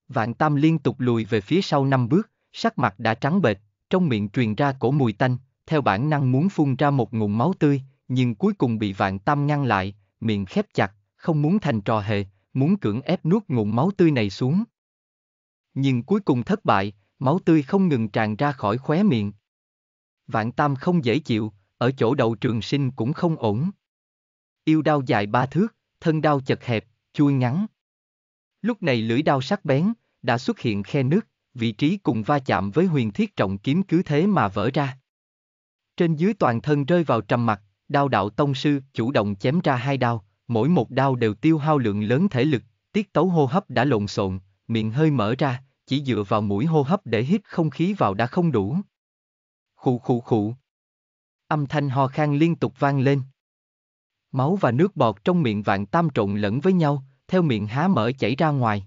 A: Vạn Tam liên tục lùi về phía sau năm bước, sắc mặt đã trắng bệch, trong miệng truyền ra cổ mùi tanh, theo bản năng muốn phun ra một ngụm máu tươi, nhưng cuối cùng bị Vạn Tam ngăn lại, miệng khép chặt, không muốn thành trò hề, muốn cưỡng ép nuốt ngụm máu tươi này xuống nhưng cuối cùng thất bại, máu tươi không ngừng tràn ra khỏi khóe miệng. Vạn Tam không dễ chịu, ở chỗ đầu trường sinh cũng không ổn. Yêu đao dài ba thước, thân đao chật hẹp, chui ngắn. Lúc này lưỡi đao sắc bén, đã xuất hiện khe nước, vị trí cùng va chạm với huyền thiết trọng kiếm cứ thế mà vỡ ra. Trên dưới toàn thân rơi vào trầm mặt, đao đạo tông sư chủ động chém ra hai đao, mỗi một đao đều tiêu hao lượng lớn thể lực, tiết tấu hô hấp đã lộn xộn, miệng hơi mở ra, chỉ dựa vào mũi hô hấp để hít không khí vào đã không đủ. Khụ khụ khụ. Âm thanh ho khan liên tục vang lên. Máu và nước bọt trong miệng vạn tam trộn lẫn với nhau, theo miệng há mở chảy ra ngoài.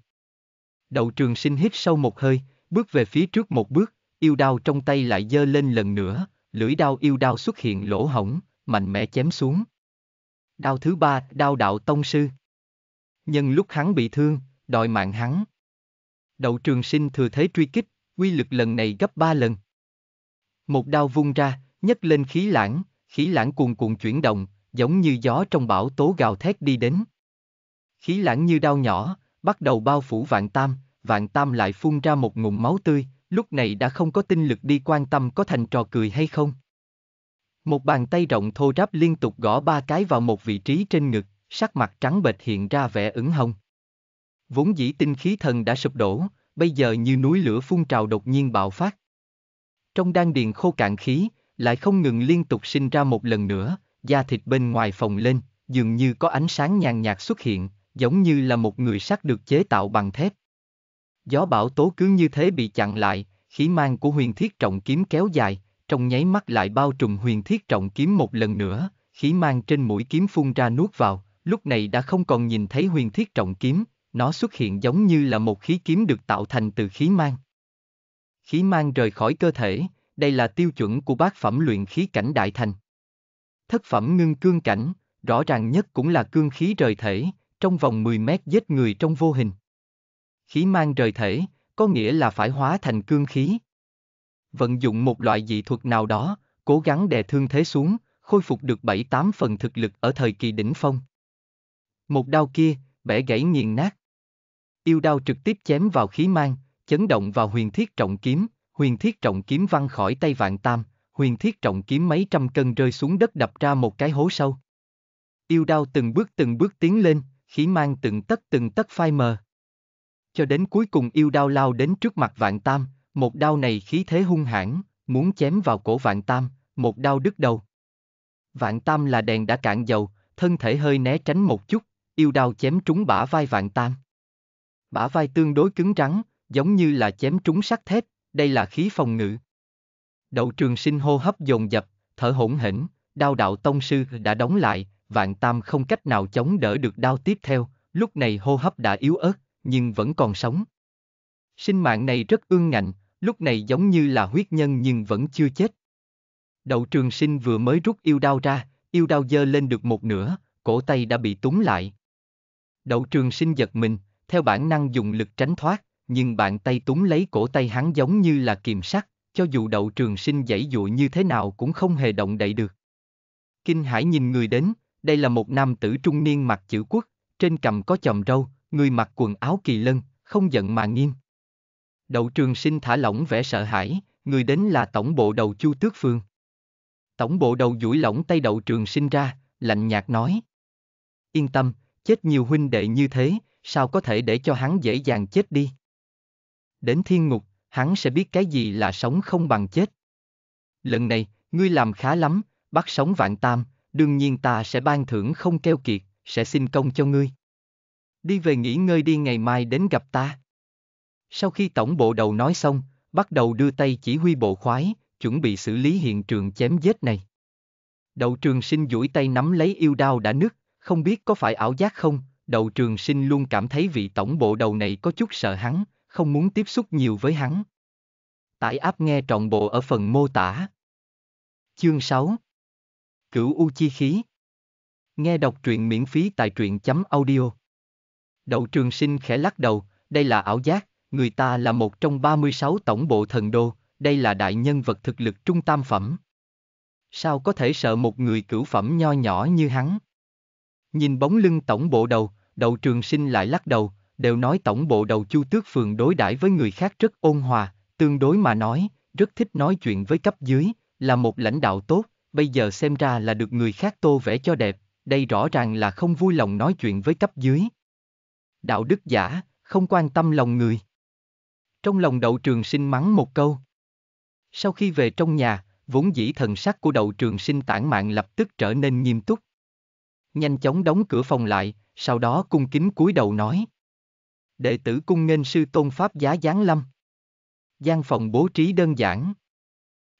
A: Đậu trường sinh hít sâu một hơi, bước về phía trước một bước, yêu đao trong tay lại dơ lên lần nữa, lưỡi đao yêu đao xuất hiện lỗ hổng, mạnh mẽ chém xuống. Đao thứ ba, đao đạo tông sư. Nhân lúc hắn bị thương, đòi mạng hắn. Đậu trường sinh thừa thế truy kích, quy lực lần này gấp ba lần. Một đao vung ra, nhấc lên khí lãng, khí lãng cuồn cuộn chuyển động, giống như gió trong bão tố gào thét đi đến. Khí lãng như đao nhỏ, bắt đầu bao phủ vạn tam, vạn tam lại phun ra một ngụm máu tươi, lúc này đã không có tinh lực đi quan tâm có thành trò cười hay không. Một bàn tay rộng thô ráp liên tục gõ ba cái vào một vị trí trên ngực, sắc mặt trắng bệch hiện ra vẻ ửng hồng. Vốn dĩ tinh khí thần đã sụp đổ, bây giờ như núi lửa phun trào đột nhiên bạo phát. Trong đan điền khô cạn khí, lại không ngừng liên tục sinh ra một lần nữa, da thịt bên ngoài phồng lên, dường như có ánh sáng nhàn nhạt xuất hiện, giống như là một người sắt được chế tạo bằng thép. Gió bão tố cứ như thế bị chặn lại, khí mang của huyền thiết trọng kiếm kéo dài, trong nháy mắt lại bao trùm huyền thiết trọng kiếm một lần nữa, khí mang trên mũi kiếm phun ra nuốt vào, lúc này đã không còn nhìn thấy huyền thiết trọng kiếm, nó xuất hiện giống như là một khí kiếm được tạo thành từ khí mang. Khí mang rời khỏi cơ thể, đây là tiêu chuẩn của bác phẩm luyện khí cảnh đại thành. Thất phẩm ngưng cương cảnh, rõ ràng nhất cũng là cương khí rời thể, trong vòng 10 mét giết người trong vô hình. Khí mang rời thể, có nghĩa là phải hóa thành cương khí. Vận dụng một loại dị thuật nào đó, cố gắng đè thương thế xuống, khôi phục được 7-8 phần thực lực ở thời kỳ đỉnh phong. Một đao kia, bẻ gãy nghiền nát. Yêu đao trực tiếp chém vào khí mang, chấn động vào huyền thiết trọng kiếm, huyền thiết trọng kiếm văng khỏi tay vạn tam, huyền thiết trọng kiếm mấy trăm cân rơi xuống đất đập ra một cái hố sâu. Yêu đao từng bước từng bước tiến lên, khí mang từng tấc từng tấc phai mờ. Cho đến cuối cùng yêu đao lao đến trước mặt vạn tam, một đao này khí thế hung hãn, muốn chém vào cổ vạn tam, một đao đứt đầu. Vạn tam là đèn đã cạn dầu, thân thể hơi né tránh một chút, yêu đao chém trúng bả vai Vạn Tam. Bả vai tương đối cứng rắn, giống như là chém trúng sắt thép, đây là khí phòng ngự. Đậu trường sinh hô hấp dồn dập, thở hỗn hển, đao đạo tông sư đã đóng lại, Vạn Tam không cách nào chống đỡ được đao tiếp theo, lúc này hô hấp đã yếu ớt, nhưng vẫn còn sống. Sinh mạng này rất ương ngạnh, lúc này giống như là huyết nhân nhưng vẫn chưa chết. Đậu trường sinh vừa mới rút yêu đao ra, yêu đao dơ lên được một nửa, cổ tay đã bị túng lại, Đậu trường sinh giật mình, theo bản năng dùng lực tránh thoát, nhưng bàn tay túm lấy cổ tay hắn giống như là kiềm sắt, cho dù đậu trường sinh dãy dụa như thế nào cũng không hề động đậy được. Kinh hải nhìn người đến, đây là một nam tử trung niên mặc chữ quốc, trên cầm có chòm râu, người mặc quần áo kỳ lân, không giận mà nghiêm. Đậu trường sinh thả lỏng vẻ sợ hãi, người đến là tổng bộ đầu chu tước phương. Tổng bộ đầu duỗi lỏng tay đậu trường sinh ra, lạnh nhạt nói. Yên tâm, chết nhiều huynh đệ như thế, sao có thể để cho hắn dễ dàng chết đi? Đến thiên ngục, hắn sẽ biết cái gì là sống không bằng chết. Lần này, ngươi làm khá lắm, bắt sống vạn tam, đương nhiên ta sẽ ban thưởng không keo kiệt, sẽ xin công cho ngươi. Đi về nghỉ ngơi đi ngày mai đến gặp ta. Sau khi tổng bộ đầu nói xong, bắt đầu đưa tay chỉ huy bộ khoái, chuẩn bị xử lý hiện trường chém giết này. Đậu trường sinh duỗi tay nắm lấy yêu đao đã nứt, không biết có phải ảo giác không, đầu trường sinh luôn cảm thấy vị tổng bộ đầu này có chút sợ hắn, không muốn tiếp xúc nhiều với hắn. Tải áp nghe trọn bộ ở phần mô tả. Chương 6 Cửu U Chi Khí Nghe đọc truyện miễn phí tại truyện chấm audio. Đậu trường sinh khẽ lắc đầu, đây là ảo giác, người ta là một trong 36 tổng bộ thần đô, đây là đại nhân vật thực lực trung tam phẩm. Sao có thể sợ một người cửu phẩm nho nhỏ như hắn? Nhìn bóng lưng tổng bộ đầu, đầu trường sinh lại lắc đầu, đều nói tổng bộ đầu chu tước phường đối đãi với người khác rất ôn hòa, tương đối mà nói, rất thích nói chuyện với cấp dưới, là một lãnh đạo tốt, bây giờ xem ra là được người khác tô vẽ cho đẹp, đây rõ ràng là không vui lòng nói chuyện với cấp dưới. Đạo đức giả, không quan tâm lòng người. Trong lòng đậu trường sinh mắng một câu. Sau khi về trong nhà, vốn dĩ thần sắc của đậu trường sinh tản mạn lập tức trở nên nghiêm túc, nhanh chóng đóng cửa phòng lại, sau đó cung kính cúi đầu nói. Đệ tử cung nghênh sư tôn pháp giá giáng lâm. gian phòng bố trí đơn giản.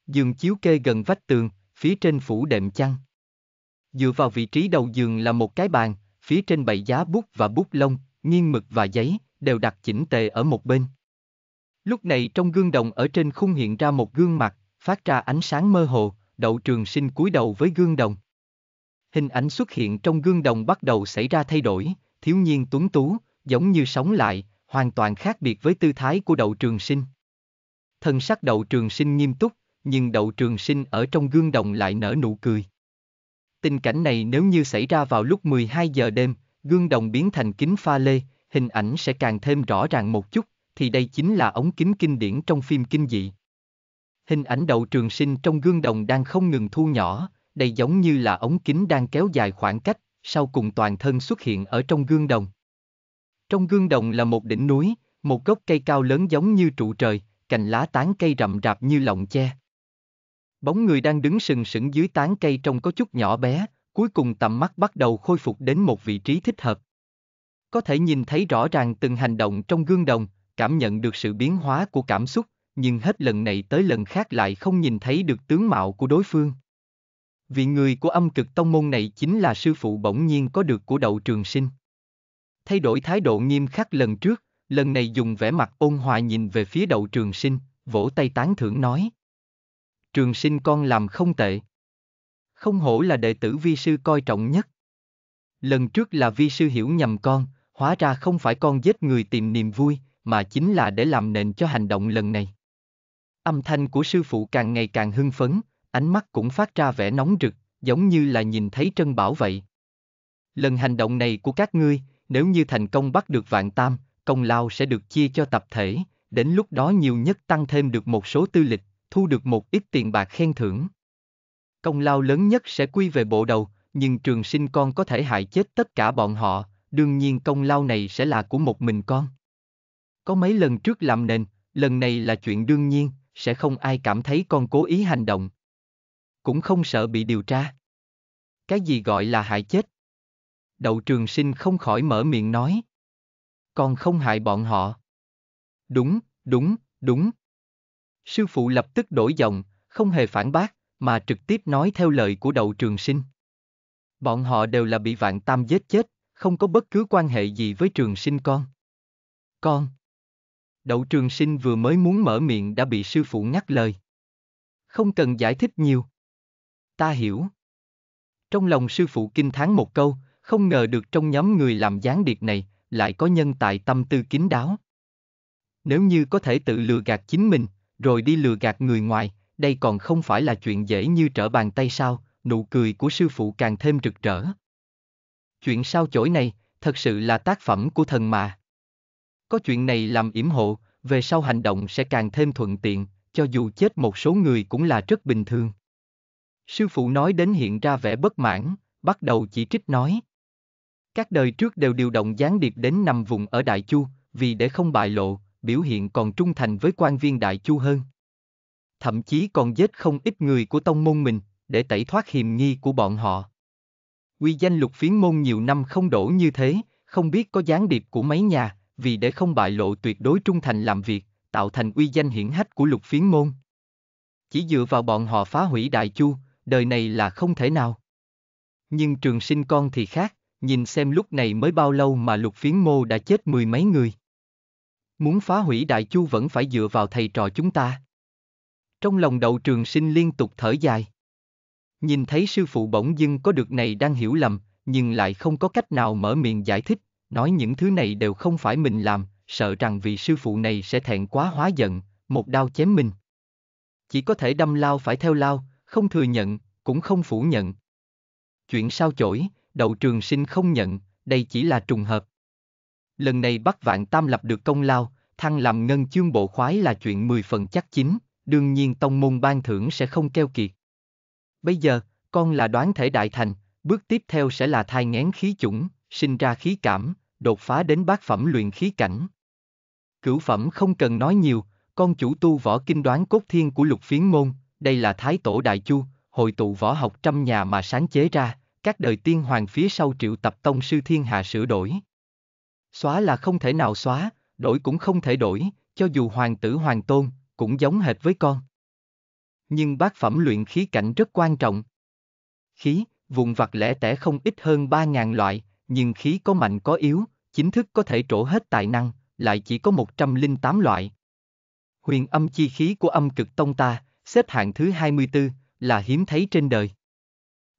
A: Giường chiếu kê gần vách tường, phía trên phủ đệm chăn. Dựa vào vị trí đầu giường là một cái bàn, phía trên bày giá bút và bút lông, nghiêng mực và giấy, đều đặt chỉnh tề ở một bên. Lúc này trong gương đồng ở trên khung hiện ra một gương mặt, phát ra ánh sáng mơ hồ, đậu trường sinh cúi đầu với gương đồng hình ảnh xuất hiện trong gương đồng bắt đầu xảy ra thay đổi, thiếu nhiên tuấn tú, giống như sống lại, hoàn toàn khác biệt với tư thái của đậu trường sinh. Thần sắc đậu trường sinh nghiêm túc, nhưng đậu trường sinh ở trong gương đồng lại nở nụ cười. Tình cảnh này nếu như xảy ra vào lúc 12 giờ đêm, gương đồng biến thành kính pha lê, hình ảnh sẽ càng thêm rõ ràng một chút, thì đây chính là ống kính kinh điển trong phim kinh dị. Hình ảnh đậu trường sinh trong gương đồng đang không ngừng thu nhỏ, đây giống như là ống kính đang kéo dài khoảng cách, sau cùng toàn thân xuất hiện ở trong gương đồng. Trong gương đồng là một đỉnh núi, một gốc cây cao lớn giống như trụ trời, cành lá tán cây rậm rạp như lọng che. Bóng người đang đứng sừng sững dưới tán cây trông có chút nhỏ bé, cuối cùng tầm mắt bắt đầu khôi phục đến một vị trí thích hợp. Có thể nhìn thấy rõ ràng từng hành động trong gương đồng, cảm nhận được sự biến hóa của cảm xúc, nhưng hết lần này tới lần khác lại không nhìn thấy được tướng mạo của đối phương. Vị người của âm cực tông môn này chính là sư phụ bỗng nhiên có được của đậu trường sinh. Thay đổi thái độ nghiêm khắc lần trước, lần này dùng vẻ mặt ôn hòa nhìn về phía đậu trường sinh, vỗ tay tán thưởng nói. Trường sinh con làm không tệ. Không hổ là đệ tử vi sư coi trọng nhất. Lần trước là vi sư hiểu nhầm con, hóa ra không phải con giết người tìm niềm vui, mà chính là để làm nền cho hành động lần này. Âm thanh của sư phụ càng ngày càng hưng phấn, ánh mắt cũng phát ra vẻ nóng rực, giống như là nhìn thấy Trân Bảo vậy. Lần hành động này của các ngươi, nếu như thành công bắt được vạn tam, công lao sẽ được chia cho tập thể, đến lúc đó nhiều nhất tăng thêm được một số tư lịch, thu được một ít tiền bạc khen thưởng. Công lao lớn nhất sẽ quy về bộ đầu, nhưng trường sinh con có thể hại chết tất cả bọn họ, đương nhiên công lao này sẽ là của một mình con. Có mấy lần trước làm nền, lần này là chuyện đương nhiên, sẽ không ai cảm thấy con cố ý hành động, cũng không sợ bị điều tra. Cái gì gọi là hại chết? Đậu trường sinh không khỏi mở miệng nói. Còn không hại bọn họ. Đúng, đúng, đúng. Sư phụ lập tức đổi giọng, không hề phản bác, mà trực tiếp nói theo lời của đậu trường sinh. Bọn họ đều là bị vạn tam giết chết, không có bất cứ quan hệ gì với trường sinh con. Con. Đậu trường sinh vừa mới muốn mở miệng đã bị sư phụ ngắt lời. Không cần giải thích nhiều ta hiểu. Trong lòng sư phụ kinh thán một câu, không ngờ được trong nhóm người làm gián điệp này, lại có nhân tài tâm tư kín đáo. Nếu như có thể tự lừa gạt chính mình, rồi đi lừa gạt người ngoài, đây còn không phải là chuyện dễ như trở bàn tay sao, nụ cười của sư phụ càng thêm rực rỡ. Chuyện sao chổi này, thật sự là tác phẩm của thần mà. Có chuyện này làm yểm hộ, về sau hành động sẽ càng thêm thuận tiện, cho dù chết một số người cũng là rất bình thường. Sư phụ nói đến hiện ra vẻ bất mãn, bắt đầu chỉ trích nói. Các đời trước đều điều động gián điệp đến nằm vùng ở Đại Chu, vì để không bại lộ, biểu hiện còn trung thành với quan viên Đại Chu hơn. Thậm chí còn giết không ít người của tông môn mình, để tẩy thoát hiềm nghi của bọn họ. Quy danh lục phiến môn nhiều năm không đổ như thế, không biết có gián điệp của mấy nhà, vì để không bại lộ tuyệt đối trung thành làm việc, tạo thành uy danh hiển hách của lục phiến môn. Chỉ dựa vào bọn họ phá hủy Đại Chu, đời này là không thể nào. Nhưng trường sinh con thì khác, nhìn xem lúc này mới bao lâu mà lục phiến mô đã chết mười mấy người. Muốn phá hủy đại chu vẫn phải dựa vào thầy trò chúng ta. Trong lòng đầu trường sinh liên tục thở dài. Nhìn thấy sư phụ bỗng dưng có được này đang hiểu lầm, nhưng lại không có cách nào mở miệng giải thích, nói những thứ này đều không phải mình làm, sợ rằng vị sư phụ này sẽ thẹn quá hóa giận, một đao chém mình. Chỉ có thể đâm lao phải theo lao, không thừa nhận, cũng không phủ nhận. Chuyện sao chổi, đậu trường sinh không nhận, đây chỉ là trùng hợp. Lần này bắt vạn tam lập được công lao, thăng làm ngân chương bộ khoái là chuyện 10 phần chắc chín, đương nhiên tông môn ban thưởng sẽ không keo kiệt. Bây giờ, con là đoán thể đại thành, bước tiếp theo sẽ là thai ngén khí chủng, sinh ra khí cảm, đột phá đến bát phẩm luyện khí cảnh. Cửu phẩm không cần nói nhiều, con chủ tu võ kinh đoán cốt thiên của lục phiến môn, đây là Thái Tổ Đại Chu, hội tụ võ học trăm nhà mà sáng chế ra, các đời tiên hoàng phía sau triệu tập tông sư thiên hạ sửa đổi. Xóa là không thể nào xóa, đổi cũng không thể đổi, cho dù hoàng tử hoàng tôn, cũng giống hệt với con. Nhưng bác phẩm luyện khí cảnh rất quan trọng. Khí, vùng vặt lẻ tẻ không ít hơn ba ngàn loại, nhưng khí có mạnh có yếu, chính thức có thể trổ hết tài năng, lại chỉ có 108 loại. Huyền âm chi khí của âm cực tông ta, xếp hạng thứ 24, là hiếm thấy trên đời.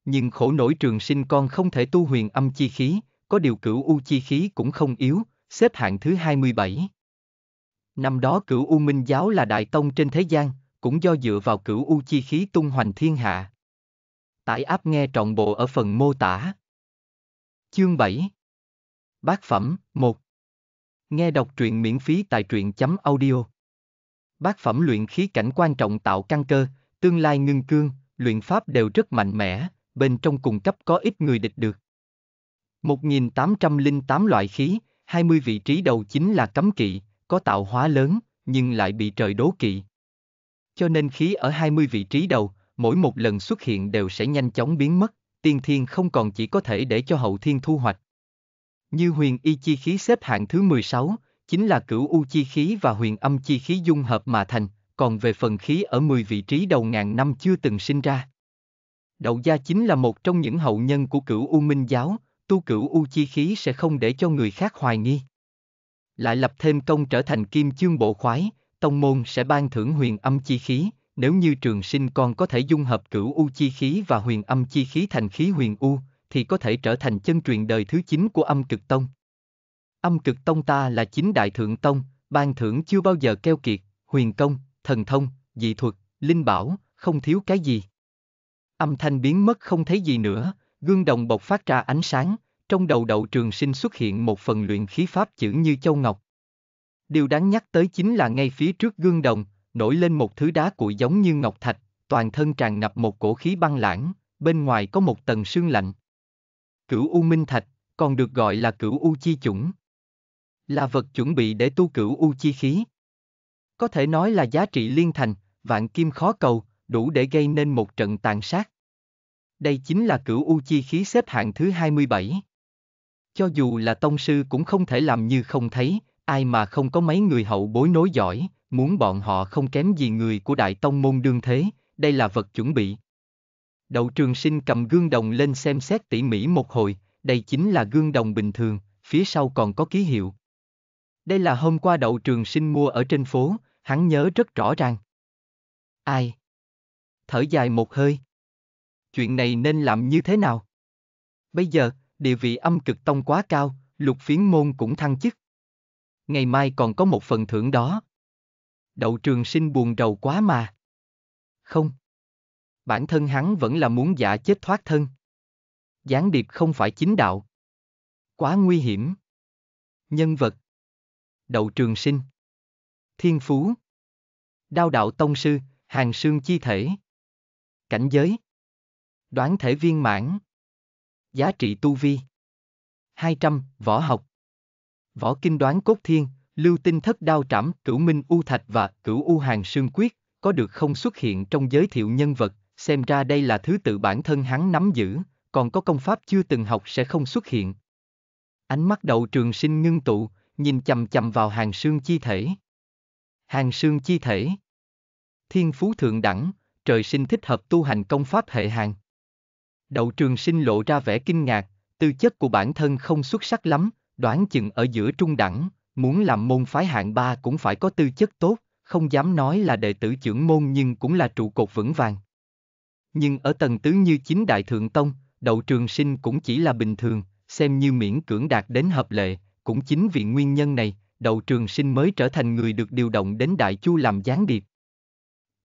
A: Nhưng khổ nổi trường sinh con không thể tu huyền âm chi khí, có điều cửu u chi khí cũng không yếu, xếp hạng thứ 27. Năm đó cửu u minh giáo là đại tông trên thế gian, cũng do dựa vào cửu u chi khí tung hoành thiên hạ. Tải áp nghe trọn bộ ở phần mô tả. Chương 7 Bác phẩm 1 Nghe đọc truyện miễn phí tại truyện chấm audio Bác phẩm luyện khí cảnh quan trọng tạo căn cơ, tương lai ngưng cương, luyện pháp đều rất mạnh mẽ, bên trong cùng cấp có ít người địch được. 1808 loại khí, 20 vị trí đầu chính là cấm kỵ, có tạo hóa lớn, nhưng lại bị trời đố kỵ. Cho nên khí ở 20 vị trí đầu, mỗi một lần xuất hiện đều sẽ nhanh chóng biến mất, tiên thiên không còn chỉ có thể để cho hậu thiên thu hoạch. Như huyền y chi khí xếp hạng thứ 16, chính là cửu u chi khí và huyền âm chi khí dung hợp mà thành, còn về phần khí ở 10 vị trí đầu ngàn năm chưa từng sinh ra. Đậu gia chính là một trong những hậu nhân của cửu u minh giáo, tu cửu u chi khí sẽ không để cho người khác hoài nghi. Lại lập thêm công trở thành kim chương bộ khoái, tông môn sẽ ban thưởng huyền âm chi khí, nếu như trường sinh còn có thể dung hợp cửu u chi khí và huyền âm chi khí thành khí huyền u, thì có thể trở thành chân truyền đời thứ 9 của âm cực tông. Âm cực tông ta là chính đại thượng tông, ban thưởng chưa bao giờ keo kiệt, huyền công, thần thông, dị thuật, linh bảo, không thiếu cái gì. Âm thanh biến mất không thấy gì nữa, gương đồng bộc phát ra ánh sáng, trong đầu đậu trường sinh xuất hiện một phần luyện khí pháp chữ như châu ngọc. Điều đáng nhắc tới chính là ngay phía trước gương đồng, nổi lên một thứ đá cuội giống như ngọc thạch, toàn thân tràn ngập một cổ khí băng lãng, bên ngoài có một tầng sương lạnh. Cửu U Minh Thạch, còn được gọi là cửu U Chi Chủng, là vật chuẩn bị để tu cửu u chi khí. Có thể nói là giá trị liên thành, vạn kim khó cầu, đủ để gây nên một trận tàn sát. Đây chính là cửu u chi khí xếp hạng thứ 27. Cho dù là tông sư cũng không thể làm như không thấy, ai mà không có mấy người hậu bối nối giỏi, muốn bọn họ không kém gì người của đại tông môn đương thế, đây là vật chuẩn bị. Đậu trường sinh cầm gương đồng lên xem xét tỉ mỉ một hồi, đây chính là gương đồng bình thường, phía sau còn có ký hiệu, đây là hôm qua đậu trường sinh mua ở trên phố, hắn nhớ rất rõ ràng. Ai? Thở dài một hơi. Chuyện này nên làm như thế nào? Bây giờ, địa vị âm cực tông quá cao, lục phiến môn cũng thăng chức. Ngày mai còn có một phần thưởng đó. Đậu trường sinh buồn rầu quá mà. Không. Bản thân hắn vẫn là muốn giả chết thoát thân. Gián điệp không phải chính đạo. Quá nguy hiểm. Nhân vật Đậu Trường Sinh Thiên Phú Đao Đạo Tông Sư, Hàng xương Chi Thể Cảnh giới Đoán thể viên mãn Giá trị tu vi 200, võ học Võ kinh đoán cốt thiên, lưu tinh thất đao trảm, cửu minh u thạch và cửu u hàng xương quyết, có được không xuất hiện trong giới thiệu nhân vật, xem ra đây là thứ tự bản thân hắn nắm giữ, còn có công pháp chưa từng học sẽ không xuất hiện. Ánh mắt đầu trường sinh ngưng tụ, nhìn chầm chầm vào hàng xương chi thể. Hàng xương chi thể. Thiên phú thượng đẳng, trời sinh thích hợp tu hành công pháp hệ hàng. Đậu trường sinh lộ ra vẻ kinh ngạc, tư chất của bản thân không xuất sắc lắm, đoán chừng ở giữa trung đẳng, muốn làm môn phái hạng ba cũng phải có tư chất tốt, không dám nói là đệ tử trưởng môn nhưng cũng là trụ cột vững vàng. Nhưng ở tầng tứ như chính đại thượng tông, đậu trường sinh cũng chỉ là bình thường, xem như miễn cưỡng đạt đến hợp lệ, cũng chính vì nguyên nhân này, đầu trường sinh mới trở thành người được điều động đến Đại Chu làm gián điệp.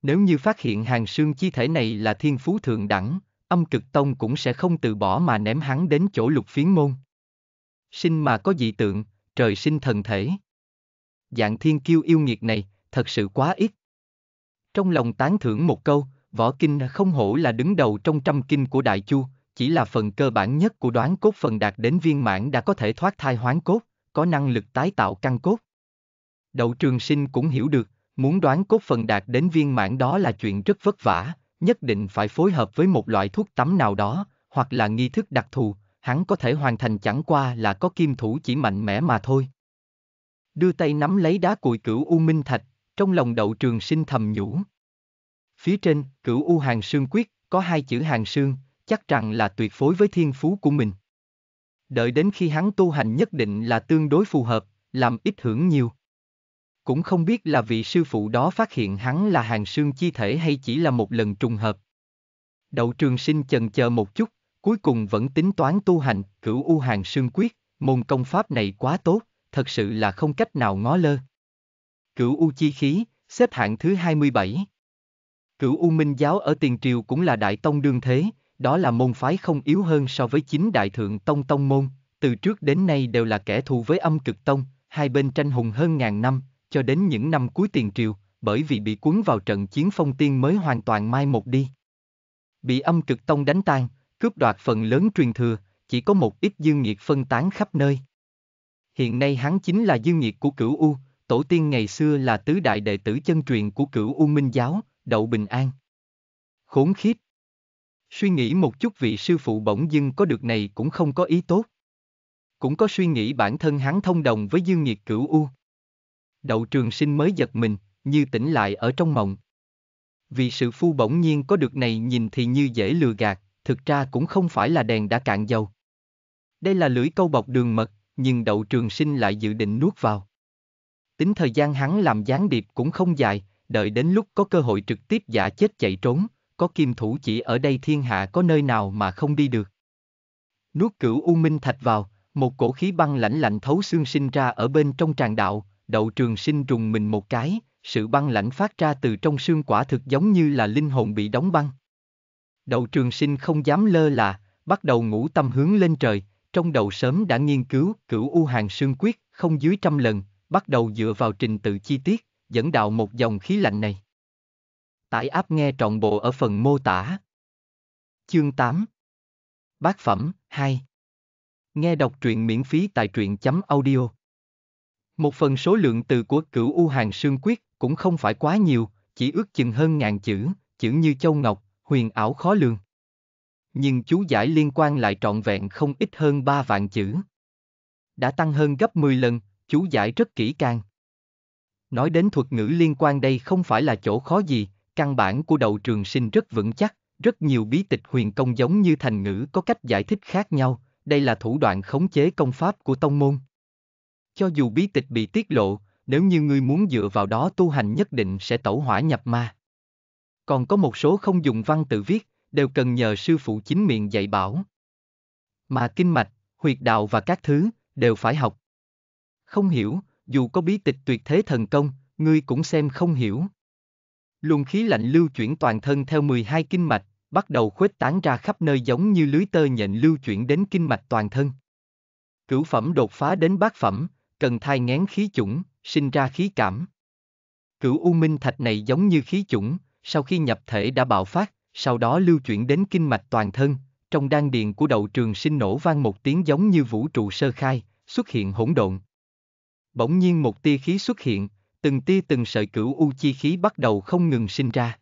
A: Nếu như phát hiện hàng xương chi thể này là thiên phú thượng đẳng, âm cực tông cũng sẽ không từ bỏ mà ném hắn đến chỗ lục phiến môn. Sinh mà có dị tượng, trời sinh thần thể. Dạng thiên kiêu yêu nghiệt này, thật sự quá ít. Trong lòng tán thưởng một câu, võ kinh không hổ là đứng đầu trong trăm kinh của Đại Chu, chỉ là phần cơ bản nhất của đoán cốt phần đạt đến viên mãn đã có thể thoát thai hoán cốt, có năng lực tái tạo căn cốt. Đậu trường sinh cũng hiểu được, muốn đoán cốt phần đạt đến viên mãn đó là chuyện rất vất vả, nhất định phải phối hợp với một loại thuốc tắm nào đó, hoặc là nghi thức đặc thù, hắn có thể hoàn thành chẳng qua là có kim thủ chỉ mạnh mẽ mà thôi. Đưa tay nắm lấy đá cùi cửu U Minh Thạch, trong lòng đậu trường sinh thầm nhủ. Phía trên, cửu U Hàng Sương Quyết, có hai chữ Hàng Sương, chắc rằng là tuyệt phối với thiên phú của mình đợi đến khi hắn tu hành nhất định là tương đối phù hợp, làm ít hưởng nhiều. Cũng không biết là vị sư phụ đó phát hiện hắn là hàng xương chi thể hay chỉ là một lần trùng hợp. Đậu trường sinh chần chờ một chút, cuối cùng vẫn tính toán tu hành, cửu u hàng xương quyết, môn công pháp này quá tốt, thật sự là không cách nào ngó lơ. Cửu u chi khí, xếp hạng thứ 27. Cửu u minh giáo ở tiền triều cũng là đại tông đương thế, đó là môn phái không yếu hơn so với chính đại thượng tông tông môn, từ trước đến nay đều là kẻ thù với âm cực tông, hai bên tranh hùng hơn ngàn năm, cho đến những năm cuối tiền triều, bởi vì bị cuốn vào trận chiến phong tiên mới hoàn toàn mai một đi. Bị âm cực tông đánh tan, cướp đoạt phần lớn truyền thừa, chỉ có một ít dương nghiệt phân tán khắp nơi. Hiện nay hắn chính là dương nghiệt của cửu U, tổ tiên ngày xưa là tứ đại đệ tử chân truyền của cửu U Minh Giáo, Đậu Bình An. Khốn khiếp, Suy nghĩ một chút vị sư phụ bỗng dưng có được này cũng không có ý tốt. Cũng có suy nghĩ bản thân hắn thông đồng với Dương Nhiệt cửu U. Đậu trường sinh mới giật mình, như tỉnh lại ở trong mộng. Vì sự phu bỗng nhiên có được này nhìn thì như dễ lừa gạt, thực ra cũng không phải là đèn đã cạn dầu. Đây là lưỡi câu bọc đường mật, nhưng đậu trường sinh lại dự định nuốt vào. Tính thời gian hắn làm gián điệp cũng không dài, đợi đến lúc có cơ hội trực tiếp giả chết chạy trốn, có kim thủ chỉ ở đây thiên hạ có nơi nào mà không đi được. Nuốt cửu U Minh Thạch vào, một cổ khí băng lạnh lạnh thấu xương sinh ra ở bên trong tràng đạo, đậu trường sinh trùng mình một cái, sự băng lạnh phát ra từ trong xương quả thực giống như là linh hồn bị đóng băng. Đậu trường sinh không dám lơ là, bắt đầu ngủ tâm hướng lên trời, trong đầu sớm đã nghiên cứu cửu U hàng xương quyết không dưới trăm lần, bắt đầu dựa vào trình tự chi tiết, dẫn đạo một dòng khí lạnh này. Tải app nghe trọn bộ ở phần mô tả. Chương 8 Bác phẩm 2 Nghe đọc truyện miễn phí tại truyện.audio chấm Một phần số lượng từ của cửu U Hàng Sương Quyết cũng không phải quá nhiều, chỉ ước chừng hơn ngàn chữ, chữ như châu ngọc, huyền ảo khó lường. Nhưng chú giải liên quan lại trọn vẹn không ít hơn 3 vạn chữ. Đã tăng hơn gấp 10 lần, chú giải rất kỹ càng. Nói đến thuật ngữ liên quan đây không phải là chỗ khó gì, căn bản của đầu trường sinh rất vững chắc, rất nhiều bí tịch huyền công giống như thành ngữ có cách giải thích khác nhau, đây là thủ đoạn khống chế công pháp của tông môn. Cho dù bí tịch bị tiết lộ, nếu như ngươi muốn dựa vào đó tu hành nhất định sẽ tẩu hỏa nhập ma. Còn có một số không dùng văn tự viết, đều cần nhờ sư phụ chính miệng dạy bảo. Mà kinh mạch, huyệt đạo và các thứ, đều phải học. Không hiểu, dù có bí tịch tuyệt thế thần công, ngươi cũng xem không hiểu luồng khí lạnh lưu chuyển toàn thân theo 12 kinh mạch, bắt đầu khuếch tán ra khắp nơi giống như lưới tơ nhện lưu chuyển đến kinh mạch toàn thân. Cửu phẩm đột phá đến bát phẩm, cần thai ngén khí chủng, sinh ra khí cảm. Cửu U Minh Thạch này giống như khí chủng, sau khi nhập thể đã bạo phát, sau đó lưu chuyển đến kinh mạch toàn thân, trong đan điền của đầu trường sinh nổ vang một tiếng giống như vũ trụ sơ khai, xuất hiện hỗn độn. Bỗng nhiên một tia khí xuất hiện, từng tia từng sợi cửu u chi khí bắt đầu không ngừng sinh ra.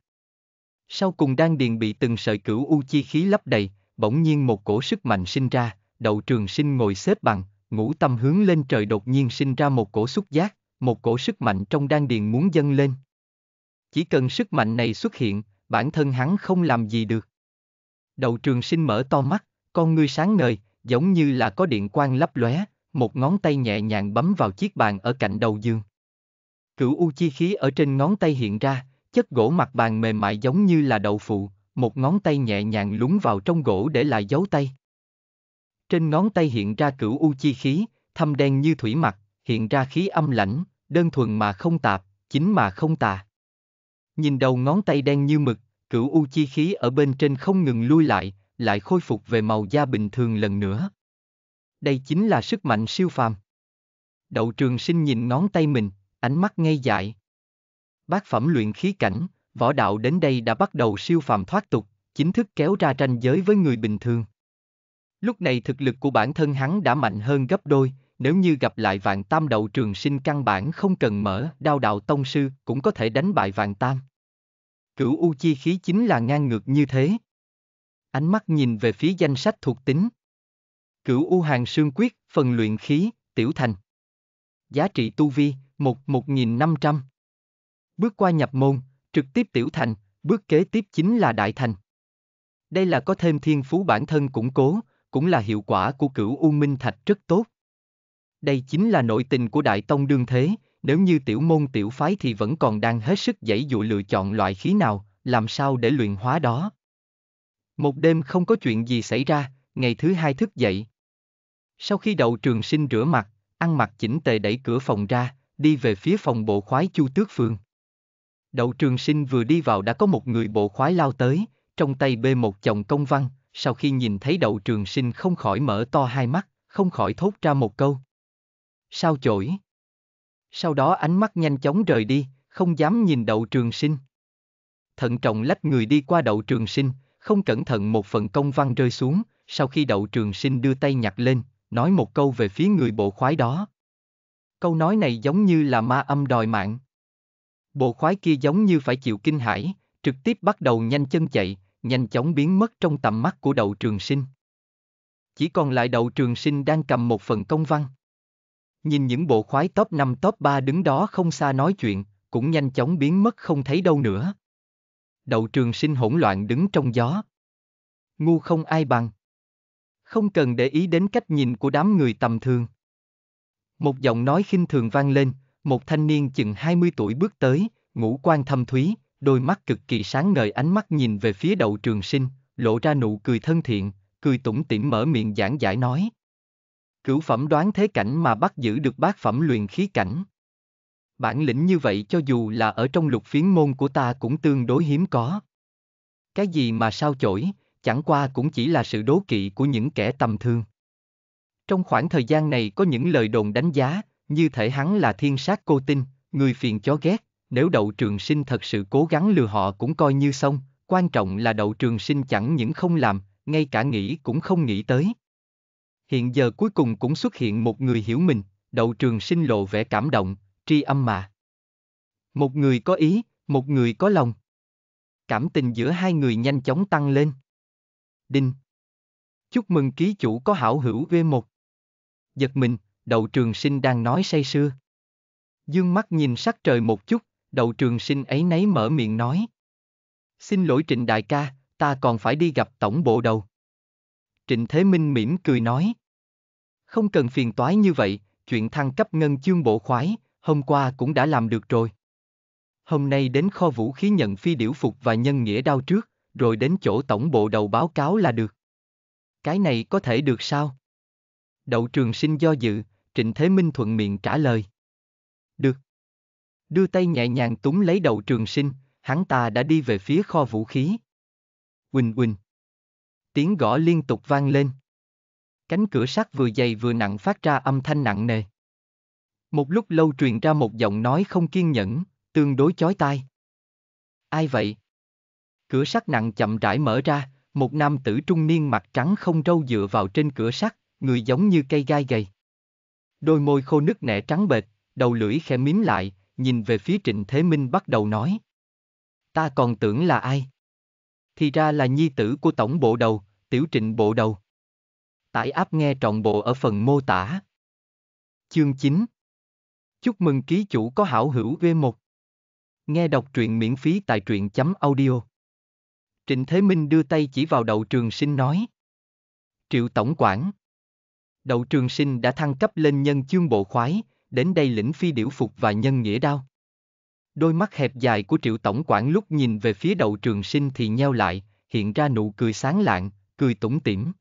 A: Sau cùng đan điền bị từng sợi cửu u chi khí lấp đầy, bỗng nhiên một cổ sức mạnh sinh ra, Đầu trường sinh ngồi xếp bằng, ngũ tâm hướng lên trời đột nhiên sinh ra một cổ xúc giác, một cổ sức mạnh trong đan điền muốn dâng lên. Chỉ cần sức mạnh này xuất hiện, bản thân hắn không làm gì được. Đầu trường sinh mở to mắt, con ngươi sáng ngời, giống như là có điện quang lấp lóe, một ngón tay nhẹ nhàng bấm vào chiếc bàn ở cạnh đầu giường. Cửu u chi khí ở trên ngón tay hiện ra, chất gỗ mặt bàn mềm mại giống như là đậu phụ, một ngón tay nhẹ nhàng lúng vào trong gỗ để lại dấu tay. Trên ngón tay hiện ra cửu u chi khí, thâm đen như thủy mặt, hiện ra khí âm lãnh, đơn thuần mà không tạp, chính mà không tà. Nhìn đầu ngón tay đen như mực, cửu u chi khí ở bên trên không ngừng lui lại, lại khôi phục về màu da bình thường lần nữa. Đây chính là sức mạnh siêu phàm. Đậu trường sinh nhìn ngón tay mình, ánh mắt ngây dại. Bác phẩm luyện khí cảnh, võ đạo đến đây đã bắt đầu siêu phàm thoát tục, chính thức kéo ra tranh giới với người bình thường. Lúc này thực lực của bản thân hắn đã mạnh hơn gấp đôi, nếu như gặp lại vạn tam đậu trường sinh căn bản không cần mở đao đạo tông sư cũng có thể đánh bại vạn tam. Cửu U chi khí chính là ngang ngược như thế. Ánh mắt nhìn về phía danh sách thuộc tính. Cửu U hàng xương quyết, phần luyện khí, tiểu thành. Giá trị tu vi, một, một Bước qua nhập môn, trực tiếp tiểu thành, bước kế tiếp chính là đại thành. Đây là có thêm thiên phú bản thân củng cố, cũng là hiệu quả của cửu U Minh Thạch rất tốt. Đây chính là nội tình của Đại Tông đương thế, nếu như tiểu môn tiểu phái thì vẫn còn đang hết sức dãy dụ lựa chọn loại khí nào, làm sao để luyện hóa đó. Một đêm không có chuyện gì xảy ra, ngày thứ hai thức dậy. Sau khi đậu trường sinh rửa mặt, ăn mặc chỉnh tề đẩy cửa phòng ra, đi về phía phòng bộ khoái Chu Tước Phương. Đậu Trường Sinh vừa đi vào đã có một người bộ khoái lao tới, trong tay bê một chồng công văn, sau khi nhìn thấy Đậu Trường Sinh không khỏi mở to hai mắt, không khỏi thốt ra một câu. Sao chổi? Sau đó ánh mắt nhanh chóng rời đi, không dám nhìn Đậu Trường Sinh. Thận trọng lách người đi qua Đậu Trường Sinh, không cẩn thận một phần công văn rơi xuống, sau khi Đậu Trường Sinh đưa tay nhặt lên, nói một câu về phía người bộ khoái đó, Câu nói này giống như là ma âm đòi mạng. Bộ khoái kia giống như phải chịu kinh hãi, trực tiếp bắt đầu nhanh chân chạy, nhanh chóng biến mất trong tầm mắt của đậu trường sinh. Chỉ còn lại đậu trường sinh đang cầm một phần công văn. Nhìn những bộ khoái top 5 top 3 đứng đó không xa nói chuyện, cũng nhanh chóng biến mất không thấy đâu nữa. Đậu trường sinh hỗn loạn đứng trong gió. Ngu không ai bằng. Không cần để ý đến cách nhìn của đám người tầm thường. Một giọng nói khinh thường vang lên, một thanh niên chừng 20 tuổi bước tới, ngũ quan thâm thúy, đôi mắt cực kỳ sáng ngời ánh mắt nhìn về phía đậu trường sinh, lộ ra nụ cười thân thiện, cười tủm tỉm mở miệng giảng giải nói. Cửu phẩm đoán thế cảnh mà bắt giữ được bát phẩm luyện khí cảnh. Bản lĩnh như vậy cho dù là ở trong lục phiến môn của ta cũng tương đối hiếm có. Cái gì mà sao chổi, chẳng qua cũng chỉ là sự đố kỵ của những kẻ tầm thường. Trong khoảng thời gian này có những lời đồn đánh giá, như thể hắn là thiên sát cô tinh, người phiền chó ghét, nếu đậu trường sinh thật sự cố gắng lừa họ cũng coi như xong, quan trọng là đậu trường sinh chẳng những không làm, ngay cả nghĩ cũng không nghĩ tới. Hiện giờ cuối cùng cũng xuất hiện một người hiểu mình, đậu trường sinh lộ vẻ cảm động, tri âm mà. Một người có ý, một người có lòng. Cảm tình giữa hai người nhanh chóng tăng lên. Đinh. Chúc mừng ký chủ có hảo hữu V1 giật mình, đậu trường sinh đang nói say sưa. Dương mắt nhìn sắc trời một chút, đậu trường sinh ấy nấy mở miệng nói. Xin lỗi trịnh đại ca, ta còn phải đi gặp tổng bộ đầu. Trịnh Thế Minh mỉm cười nói. Không cần phiền toái như vậy, chuyện thăng cấp ngân chương bộ khoái, hôm qua cũng đã làm được rồi. Hôm nay đến kho vũ khí nhận phi điểu phục và nhân nghĩa đao trước, rồi đến chỗ tổng bộ đầu báo cáo là được. Cái này có thể được sao? Đậu trường sinh do dự, Trịnh Thế Minh thuận miệng trả lời. Được. Đưa tay nhẹ nhàng túm lấy đậu trường sinh, hắn ta đã đi về phía kho vũ khí. Quỳnh quỳnh. Tiếng gõ liên tục vang lên. Cánh cửa sắt vừa dày vừa nặng phát ra âm thanh nặng nề. Một lúc lâu truyền ra một giọng nói không kiên nhẫn, tương đối chói tai. Ai vậy? Cửa sắt nặng chậm rãi mở ra, một nam tử trung niên mặt trắng không râu dựa vào trên cửa sắt, người giống như cây gai gầy. Đôi môi khô nứt nẻ trắng bệt, đầu lưỡi khẽ miếm lại, nhìn về phía Trịnh Thế Minh bắt đầu nói. Ta còn tưởng là ai? Thì ra là nhi tử của tổng bộ đầu, tiểu trịnh bộ đầu. Tải áp nghe trọn bộ ở phần mô tả. Chương 9 Chúc mừng ký chủ có hảo hữu V1. Nghe đọc truyện miễn phí tại truyện chấm audio. Trịnh Thế Minh đưa tay chỉ vào đầu trường sinh nói. Triệu tổng quản. Đậu Trường Sinh đã thăng cấp lên nhân chương bộ khoái, đến đây lĩnh phi điểu phục và nhân nghĩa đao. Đôi mắt hẹp dài của triệu tổng quản lúc nhìn về phía đậu trường sinh thì nheo lại, hiện ra nụ cười sáng lạng, cười tủm tỉm.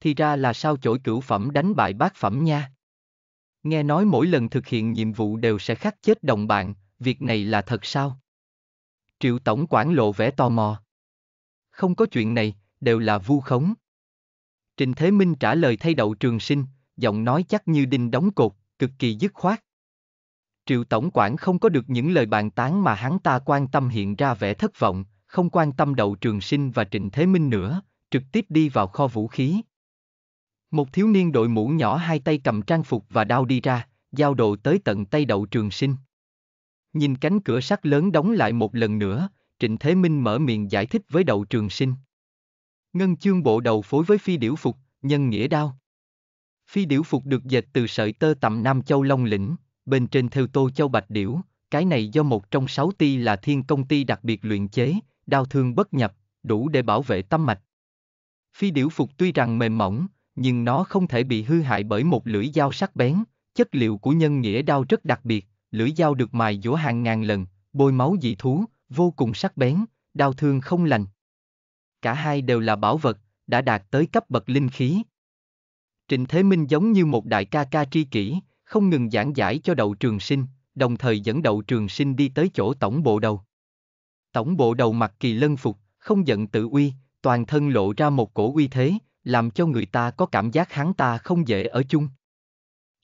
A: Thì ra là sao chổi cửu phẩm đánh bại bác phẩm nha. Nghe nói mỗi lần thực hiện nhiệm vụ đều sẽ khắc chết đồng bạn, việc này là thật sao? Triệu tổng quản lộ vẻ tò mò. Không có chuyện này, đều là vu khống. Trình Thế Minh trả lời thay đậu trường sinh, giọng nói chắc như đinh đóng cột, cực kỳ dứt khoát. Triệu Tổng quản không có được những lời bàn tán mà hắn ta quan tâm hiện ra vẻ thất vọng, không quan tâm đậu trường sinh và Trịnh Thế Minh nữa, trực tiếp đi vào kho vũ khí. Một thiếu niên đội mũ nhỏ hai tay cầm trang phục và đao đi ra, giao độ tới tận tay đậu trường sinh. Nhìn cánh cửa sắt lớn đóng lại một lần nữa, Trịnh Thế Minh mở miệng giải thích với đậu trường sinh. Ngân chương bộ đầu phối với phi điểu phục, nhân nghĩa đao. Phi điểu phục được dệt từ sợi tơ tầm Nam Châu Long Lĩnh, bên trên theo tô châu bạch điểu, cái này do một trong sáu ti là thiên công ty đặc biệt luyện chế, Đao thương bất nhập, đủ để bảo vệ tâm mạch. Phi điểu phục tuy rằng mềm mỏng, nhưng nó không thể bị hư hại bởi một lưỡi dao sắc bén, chất liệu của nhân nghĩa đao rất đặc biệt, lưỡi dao được mài dũa hàng ngàn lần, bôi máu dị thú, vô cùng sắc bén, đau thương không lành cả hai đều là bảo vật, đã đạt tới cấp bậc linh khí. Trịnh Thế Minh giống như một đại ca ca tri kỷ, không ngừng giảng giải cho đậu trường sinh, đồng thời dẫn đậu trường sinh đi tới chỗ tổng bộ đầu. Tổng bộ đầu mặc kỳ lân phục, không giận tự uy, toàn thân lộ ra một cổ uy thế, làm cho người ta có cảm giác hắn ta không dễ ở chung.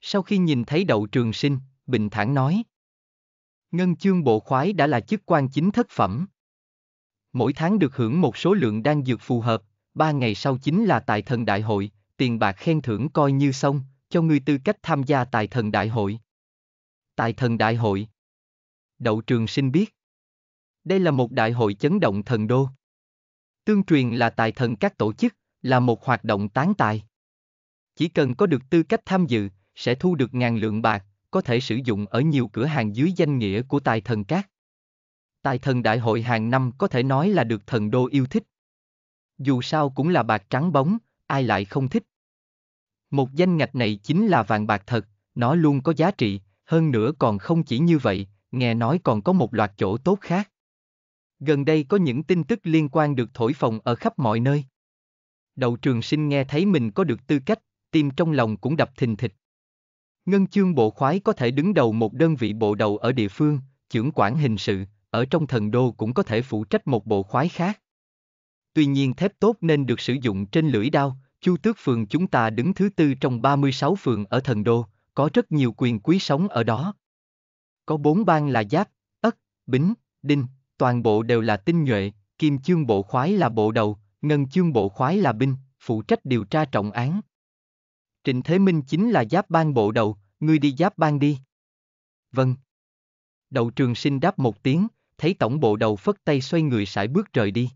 A: Sau khi nhìn thấy đậu trường sinh, bình thản nói. Ngân chương bộ khoái đã là chức quan chính thất phẩm mỗi tháng được hưởng một số lượng đan dược phù hợp, ba ngày sau chính là tại thần đại hội, tiền bạc khen thưởng coi như xong, cho người tư cách tham gia tại thần đại hội. Tại thần đại hội Đậu trường sinh biết Đây là một đại hội chấn động thần đô. Tương truyền là tài thần các tổ chức, là một hoạt động tán tài. Chỉ cần có được tư cách tham dự, sẽ thu được ngàn lượng bạc, có thể sử dụng ở nhiều cửa hàng dưới danh nghĩa của tài thần các. Tài thần đại hội hàng năm có thể nói là được thần đô yêu thích. Dù sao cũng là bạc trắng bóng, ai lại không thích. Một danh ngạch này chính là vàng bạc thật, nó luôn có giá trị, hơn nữa còn không chỉ như vậy, nghe nói còn có một loạt chỗ tốt khác. Gần đây có những tin tức liên quan được thổi phồng ở khắp mọi nơi. Đầu trường sinh nghe thấy mình có được tư cách, tim trong lòng cũng đập thình thịch. Ngân chương bộ khoái có thể đứng đầu một đơn vị bộ đầu ở địa phương, trưởng quản hình sự ở trong thần đô cũng có thể phụ trách một bộ khoái khác. Tuy nhiên thép tốt nên được sử dụng trên lưỡi đao, Chu Tước Phường chúng ta đứng thứ tư trong 36 phường ở thần đô, có rất nhiều quyền quý sống ở đó. Có bốn bang là Giáp, Ất, Bính, Đinh, toàn bộ đều là tinh nhuệ, Kim Chương Bộ Khoái là bộ đầu, Ngân Chương Bộ Khoái là binh, phụ trách điều tra trọng án. Trịnh Thế Minh chính là Giáp bang bộ đầu, ngươi đi Giáp bang đi. Vâng. Đậu trường sinh đáp một tiếng, thấy tổng bộ đầu phất tay xoay người sải bước rời đi.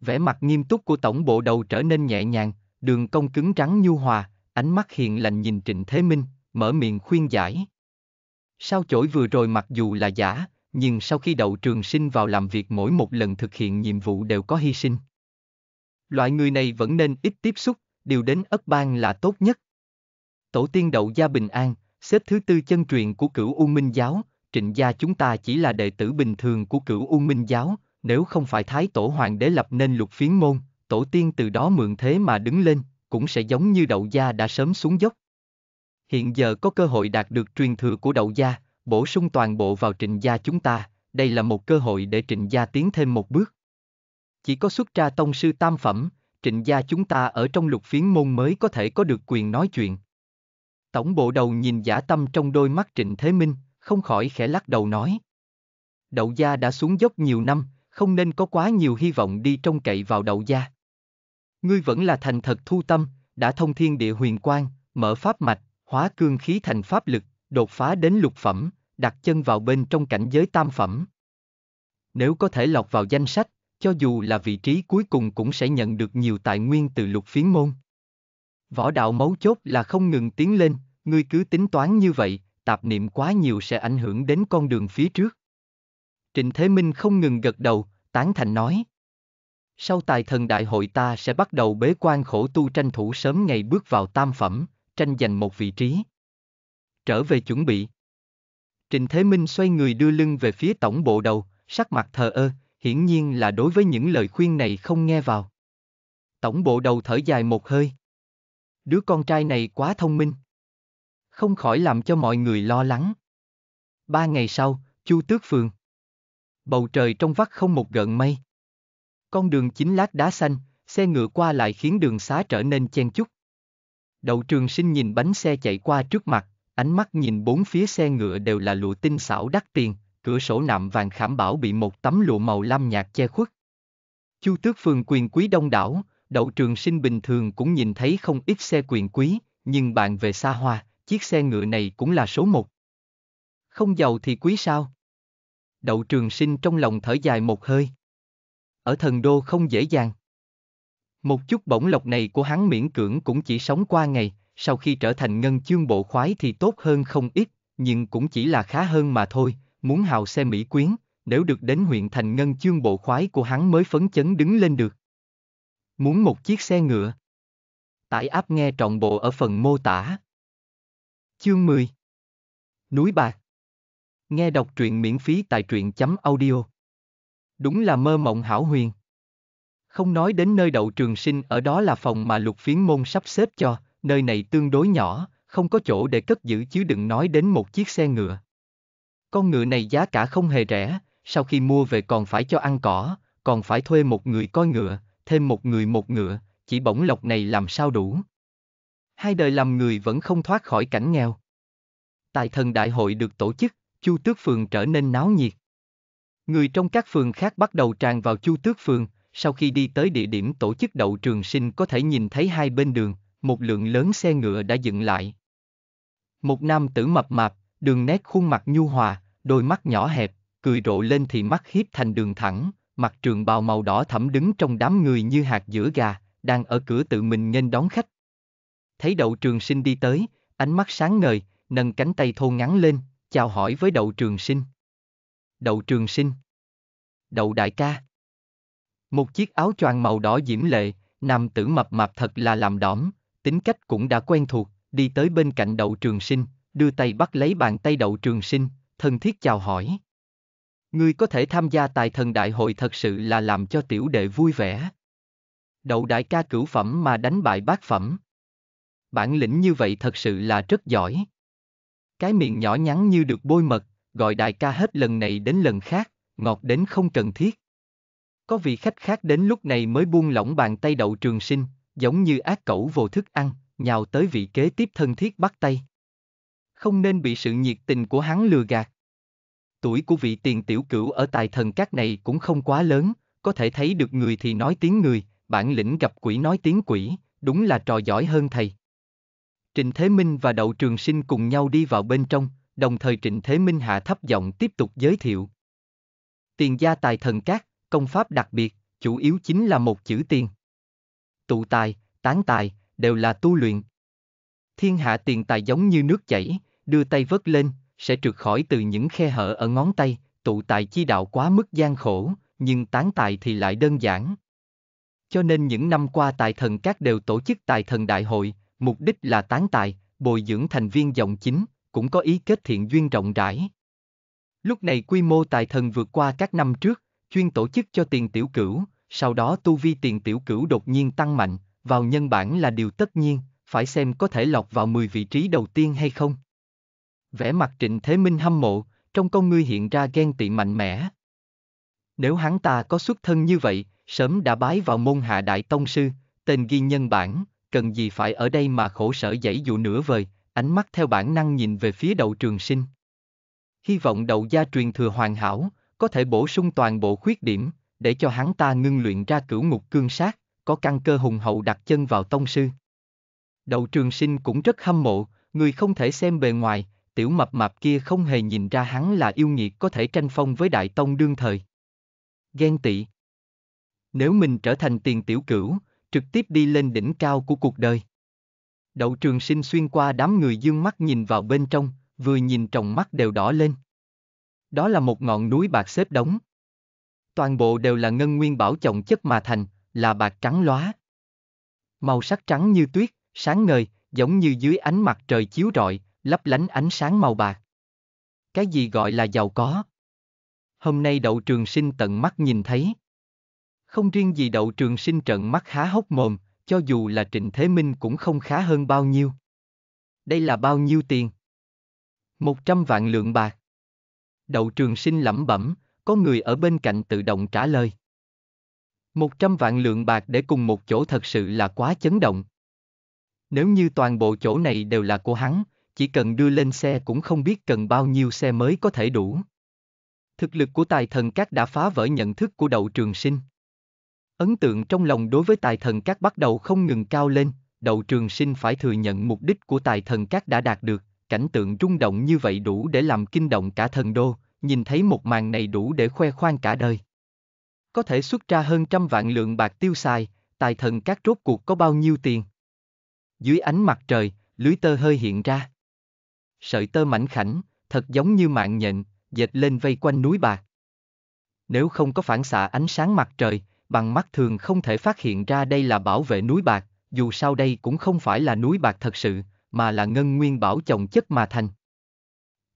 A: Vẻ mặt nghiêm túc của tổng bộ đầu trở nên nhẹ nhàng, đường cong cứng rắn nhu hòa, ánh mắt hiền lành nhìn Trịnh Thế Minh, mở miệng khuyên giải. Sao chổi vừa rồi mặc dù là giả, nhưng sau khi đậu trường sinh vào làm việc mỗi một lần thực hiện nhiệm vụ đều có hy sinh. Loại người này vẫn nên ít tiếp xúc, điều đến ấp bang là tốt nhất. Tổ tiên đậu gia bình an, xếp thứ tư chân truyền của cửu U Minh Giáo, trịnh gia chúng ta chỉ là đệ tử bình thường của cửu U Minh Giáo, nếu không phải Thái Tổ Hoàng đế lập nên lục phiến môn, tổ tiên từ đó mượn thế mà đứng lên, cũng sẽ giống như đậu gia đã sớm xuống dốc. Hiện giờ có cơ hội đạt được truyền thừa của đậu gia, bổ sung toàn bộ vào trịnh gia chúng ta, đây là một cơ hội để trịnh gia tiến thêm một bước. Chỉ có xuất ra tông sư tam phẩm, trịnh gia chúng ta ở trong lục phiến môn mới có thể có được quyền nói chuyện. Tổng bộ đầu nhìn giả tâm trong đôi mắt trịnh thế minh, không khỏi khẽ lắc đầu nói. Đậu gia đã xuống dốc nhiều năm, không nên có quá nhiều hy vọng đi trông cậy vào đậu gia. Ngươi vẫn là thành thật thu tâm, đã thông thiên địa huyền quang, mở pháp mạch, hóa cương khí thành pháp lực, đột phá đến lục phẩm, đặt chân vào bên trong cảnh giới tam phẩm. Nếu có thể lọc vào danh sách, cho dù là vị trí cuối cùng cũng sẽ nhận được nhiều tài nguyên từ lục phiến môn. Võ đạo mấu chốt là không ngừng tiến lên, ngươi cứ tính toán như vậy, tạp niệm quá nhiều sẽ ảnh hưởng đến con đường phía trước. Trịnh Thế Minh không ngừng gật đầu, tán thành nói. Sau tài thần đại hội ta sẽ bắt đầu bế quan khổ tu tranh thủ sớm ngày bước vào tam phẩm, tranh giành một vị trí. Trở về chuẩn bị. Trịnh Thế Minh xoay người đưa lưng về phía tổng bộ đầu, sắc mặt thờ ơ, hiển nhiên là đối với những lời khuyên này không nghe vào. Tổng bộ đầu thở dài một hơi. Đứa con trai này quá thông minh không khỏi làm cho mọi người lo lắng. Ba ngày sau, Chu Tước Phường. Bầu trời trong vắt không một gợn mây. Con đường chính lát đá xanh, xe ngựa qua lại khiến đường xá trở nên chen chúc. Đậu trường sinh nhìn bánh xe chạy qua trước mặt, ánh mắt nhìn bốn phía xe ngựa đều là lụa tinh xảo đắt tiền, cửa sổ nạm vàng khảm bảo bị một tấm lụa màu lam nhạt che khuất. Chu tước phường quyền quý đông đảo, đậu trường sinh bình thường cũng nhìn thấy không ít xe quyền quý, nhưng bạn về xa hoa, chiếc xe ngựa này cũng là số một. Không giàu thì quý sao? Đậu trường sinh trong lòng thở dài một hơi. Ở thần đô không dễ dàng. Một chút bổng lộc này của hắn miễn cưỡng cũng chỉ sống qua ngày, sau khi trở thành ngân chương bộ khoái thì tốt hơn không ít, nhưng cũng chỉ là khá hơn mà thôi, muốn hào xe Mỹ quyến, nếu được đến huyện thành ngân chương bộ khoái của hắn mới phấn chấn đứng lên được. Muốn một chiếc xe ngựa. Tải áp nghe trọn bộ ở phần mô tả. Chương 10 Núi Bạc Nghe đọc truyện miễn phí tại truyện chấm audio. Đúng là mơ mộng hảo huyền. Không nói đến nơi đậu trường sinh ở đó là phòng mà lục phiến môn sắp xếp cho, nơi này tương đối nhỏ, không có chỗ để cất giữ chứ đừng nói đến một chiếc xe ngựa. Con ngựa này giá cả không hề rẻ, sau khi mua về còn phải cho ăn cỏ, còn phải thuê một người coi ngựa, thêm một người một ngựa, chỉ bổng lộc này làm sao đủ hai đời làm người vẫn không thoát khỏi cảnh nghèo. Tại thần đại hội được tổ chức, Chu Tước Phường trở nên náo nhiệt. Người trong các phường khác bắt đầu tràn vào Chu Tước Phường, sau khi đi tới địa điểm tổ chức đậu trường sinh có thể nhìn thấy hai bên đường, một lượng lớn xe ngựa đã dựng lại. Một nam tử mập mạp, đường nét khuôn mặt nhu hòa, đôi mắt nhỏ hẹp, cười rộ lên thì mắt hiếp thành đường thẳng, mặt trường bào màu đỏ thẫm đứng trong đám người như hạt giữa gà, đang ở cửa tự mình nghênh đón khách thấy đậu trường sinh đi tới, ánh mắt sáng ngời, nâng cánh tay thô ngắn lên, chào hỏi với đậu trường sinh. Đậu trường sinh. Đậu đại ca. Một chiếc áo choàng màu đỏ diễm lệ, nam tử mập mạp thật là làm đỏm, tính cách cũng đã quen thuộc, đi tới bên cạnh đậu trường sinh, đưa tay bắt lấy bàn tay đậu trường sinh, thân thiết chào hỏi. Ngươi có thể tham gia tài thần đại hội thật sự là làm cho tiểu đệ vui vẻ. Đậu đại ca cửu phẩm mà đánh bại bác phẩm bản lĩnh như vậy thật sự là rất giỏi. Cái miệng nhỏ nhắn như được bôi mật, gọi đại ca hết lần này đến lần khác, ngọt đến không cần thiết. Có vị khách khác đến lúc này mới buông lỏng bàn tay đậu trường sinh, giống như ác cẩu vô thức ăn, nhào tới vị kế tiếp thân thiết bắt tay. Không nên bị sự nhiệt tình của hắn lừa gạt. Tuổi của vị tiền tiểu cửu ở tài thần các này cũng không quá lớn, có thể thấy được người thì nói tiếng người, bản lĩnh gặp quỷ nói tiếng quỷ, đúng là trò giỏi hơn thầy. Trịnh Thế Minh và Đậu Trường Sinh cùng nhau đi vào bên trong, đồng thời Trịnh Thế Minh hạ thấp giọng tiếp tục giới thiệu. Tiền gia tài thần cát, công pháp đặc biệt, chủ yếu chính là một chữ tiền. Tụ tài, tán tài, đều là tu luyện. Thiên hạ tiền tài giống như nước chảy, đưa tay vớt lên, sẽ trượt khỏi từ những khe hở ở ngón tay, tụ tài chi đạo quá mức gian khổ, nhưng tán tài thì lại đơn giản. Cho nên những năm qua tài thần các đều tổ chức tài thần đại hội, mục đích là tán tài, bồi dưỡng thành viên dòng chính, cũng có ý kết thiện duyên rộng rãi. Lúc này quy mô tài thần vượt qua các năm trước, chuyên tổ chức cho tiền tiểu cửu, sau đó tu vi tiền tiểu cửu đột nhiên tăng mạnh, vào nhân bản là điều tất nhiên, phải xem có thể lọt vào 10 vị trí đầu tiên hay không. Vẻ mặt Trịnh Thế Minh hâm mộ, trong con ngươi hiện ra ghen tị mạnh mẽ. Nếu hắn ta có xuất thân như vậy, sớm đã bái vào môn hạ đại tông sư, tên ghi nhân bản, cần gì phải ở đây mà khổ sở dãy dụ nửa vời, ánh mắt theo bản năng nhìn về phía đầu trường sinh. Hy vọng đầu gia truyền thừa hoàn hảo, có thể bổ sung toàn bộ khuyết điểm, để cho hắn ta ngưng luyện ra cửu ngục cương sát, có căn cơ hùng hậu đặt chân vào tông sư. đầu trường sinh cũng rất hâm mộ, người không thể xem bề ngoài, tiểu mập mạp kia không hề nhìn ra hắn là yêu nghiệt có thể tranh phong với đại tông đương thời. Ghen tị Nếu mình trở thành tiền tiểu cửu, trực tiếp đi lên đỉnh cao của cuộc đời. Đậu trường sinh xuyên qua đám người dương mắt nhìn vào bên trong, vừa nhìn tròng mắt đều đỏ lên. Đó là một ngọn núi bạc xếp đống. Toàn bộ đều là ngân nguyên bảo trọng chất mà thành, là bạc trắng lóa. Màu sắc trắng như tuyết, sáng ngời, giống như dưới ánh mặt trời chiếu rọi, lấp lánh ánh sáng màu bạc. Cái gì gọi là giàu có? Hôm nay đậu trường sinh tận mắt nhìn thấy. Không riêng gì đậu trường sinh trận mắt há hốc mồm, cho dù là Trịnh Thế Minh cũng không khá hơn bao nhiêu. Đây là bao nhiêu tiền? Một trăm vạn lượng bạc. Đậu trường sinh lẩm bẩm, có người ở bên cạnh tự động trả lời. Một trăm vạn lượng bạc để cùng một chỗ thật sự là quá chấn động. Nếu như toàn bộ chỗ này đều là của hắn, chỉ cần đưa lên xe cũng không biết cần bao nhiêu xe mới có thể đủ. Thực lực của tài thần các đã phá vỡ nhận thức của đậu trường sinh. Ấn tượng trong lòng đối với tài thần các bắt đầu không ngừng cao lên, đậu trường sinh phải thừa nhận mục đích của tài thần các đã đạt được, cảnh tượng rung động như vậy đủ để làm kinh động cả thần đô, nhìn thấy một màn này đủ để khoe khoang cả đời. Có thể xuất ra hơn trăm vạn lượng bạc tiêu xài, tài thần các rốt cuộc có bao nhiêu tiền. Dưới ánh mặt trời, lưới tơ hơi hiện ra. Sợi tơ mảnh khảnh, thật giống như mạng nhện, dệt lên vây quanh núi bạc. Nếu không có phản xạ ánh sáng mặt trời, bằng mắt thường không thể phát hiện ra đây là bảo vệ núi bạc, dù sao đây cũng không phải là núi bạc thật sự, mà là ngân nguyên bảo chồng chất mà thành.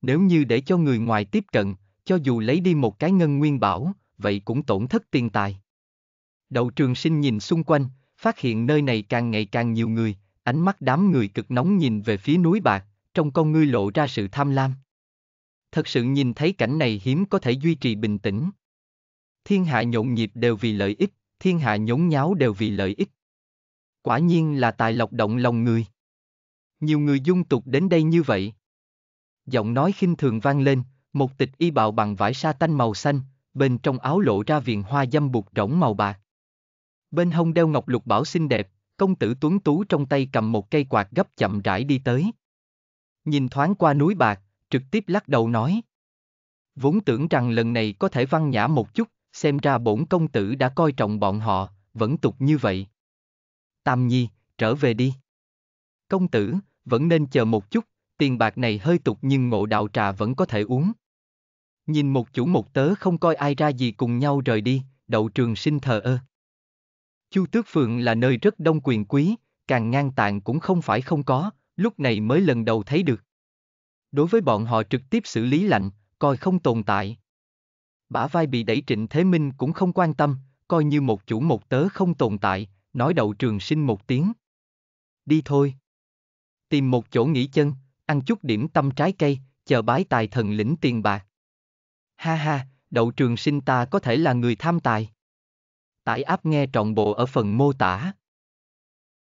A: Nếu như để cho người ngoài tiếp cận, cho dù lấy đi một cái ngân nguyên bảo, vậy cũng tổn thất tiền tài. Đậu trường sinh nhìn xung quanh, phát hiện nơi này càng ngày càng nhiều người, ánh mắt đám người cực nóng nhìn về phía núi bạc, trong con ngươi lộ ra sự tham lam. Thật sự nhìn thấy cảnh này hiếm có thể duy trì bình tĩnh thiên hạ nhộn nhịp đều vì lợi ích, thiên hạ nhốn nháo đều vì lợi ích. Quả nhiên là tài lộc động lòng người. Nhiều người dung tục đến đây như vậy. Giọng nói khinh thường vang lên, một tịch y bào bằng vải sa tanh màu xanh, bên trong áo lộ ra viền hoa dâm bụt rỗng màu bạc. Bên hông đeo ngọc lục bảo xinh đẹp, công tử tuấn tú trong tay cầm một cây quạt gấp chậm rãi đi tới. Nhìn thoáng qua núi bạc, trực tiếp lắc đầu nói. Vốn tưởng rằng lần này có thể văn nhã một chút, Xem ra bổn công tử đã coi trọng bọn họ, vẫn tục như vậy. Tam Nhi, trở về đi. Công tử, vẫn nên chờ một chút, tiền bạc này hơi tục nhưng ngộ đạo trà vẫn có thể uống. Nhìn một chủ một tớ không coi ai ra gì cùng nhau rời đi, đậu trường sinh thờ ơ. Chu Tước Phượng là nơi rất đông quyền quý, càng ngang tàn cũng không phải không có, lúc này mới lần đầu thấy được. Đối với bọn họ trực tiếp xử lý lạnh, coi không tồn tại bả vai bị đẩy trịnh thế minh cũng không quan tâm, coi như một chủ một tớ không tồn tại, nói đậu trường sinh một tiếng. Đi thôi. Tìm một chỗ nghỉ chân, ăn chút điểm tâm trái cây, chờ bái tài thần lĩnh tiền bạc. Ha ha, đậu trường sinh ta có thể là người tham tài. Tải áp nghe trọn bộ ở phần mô tả.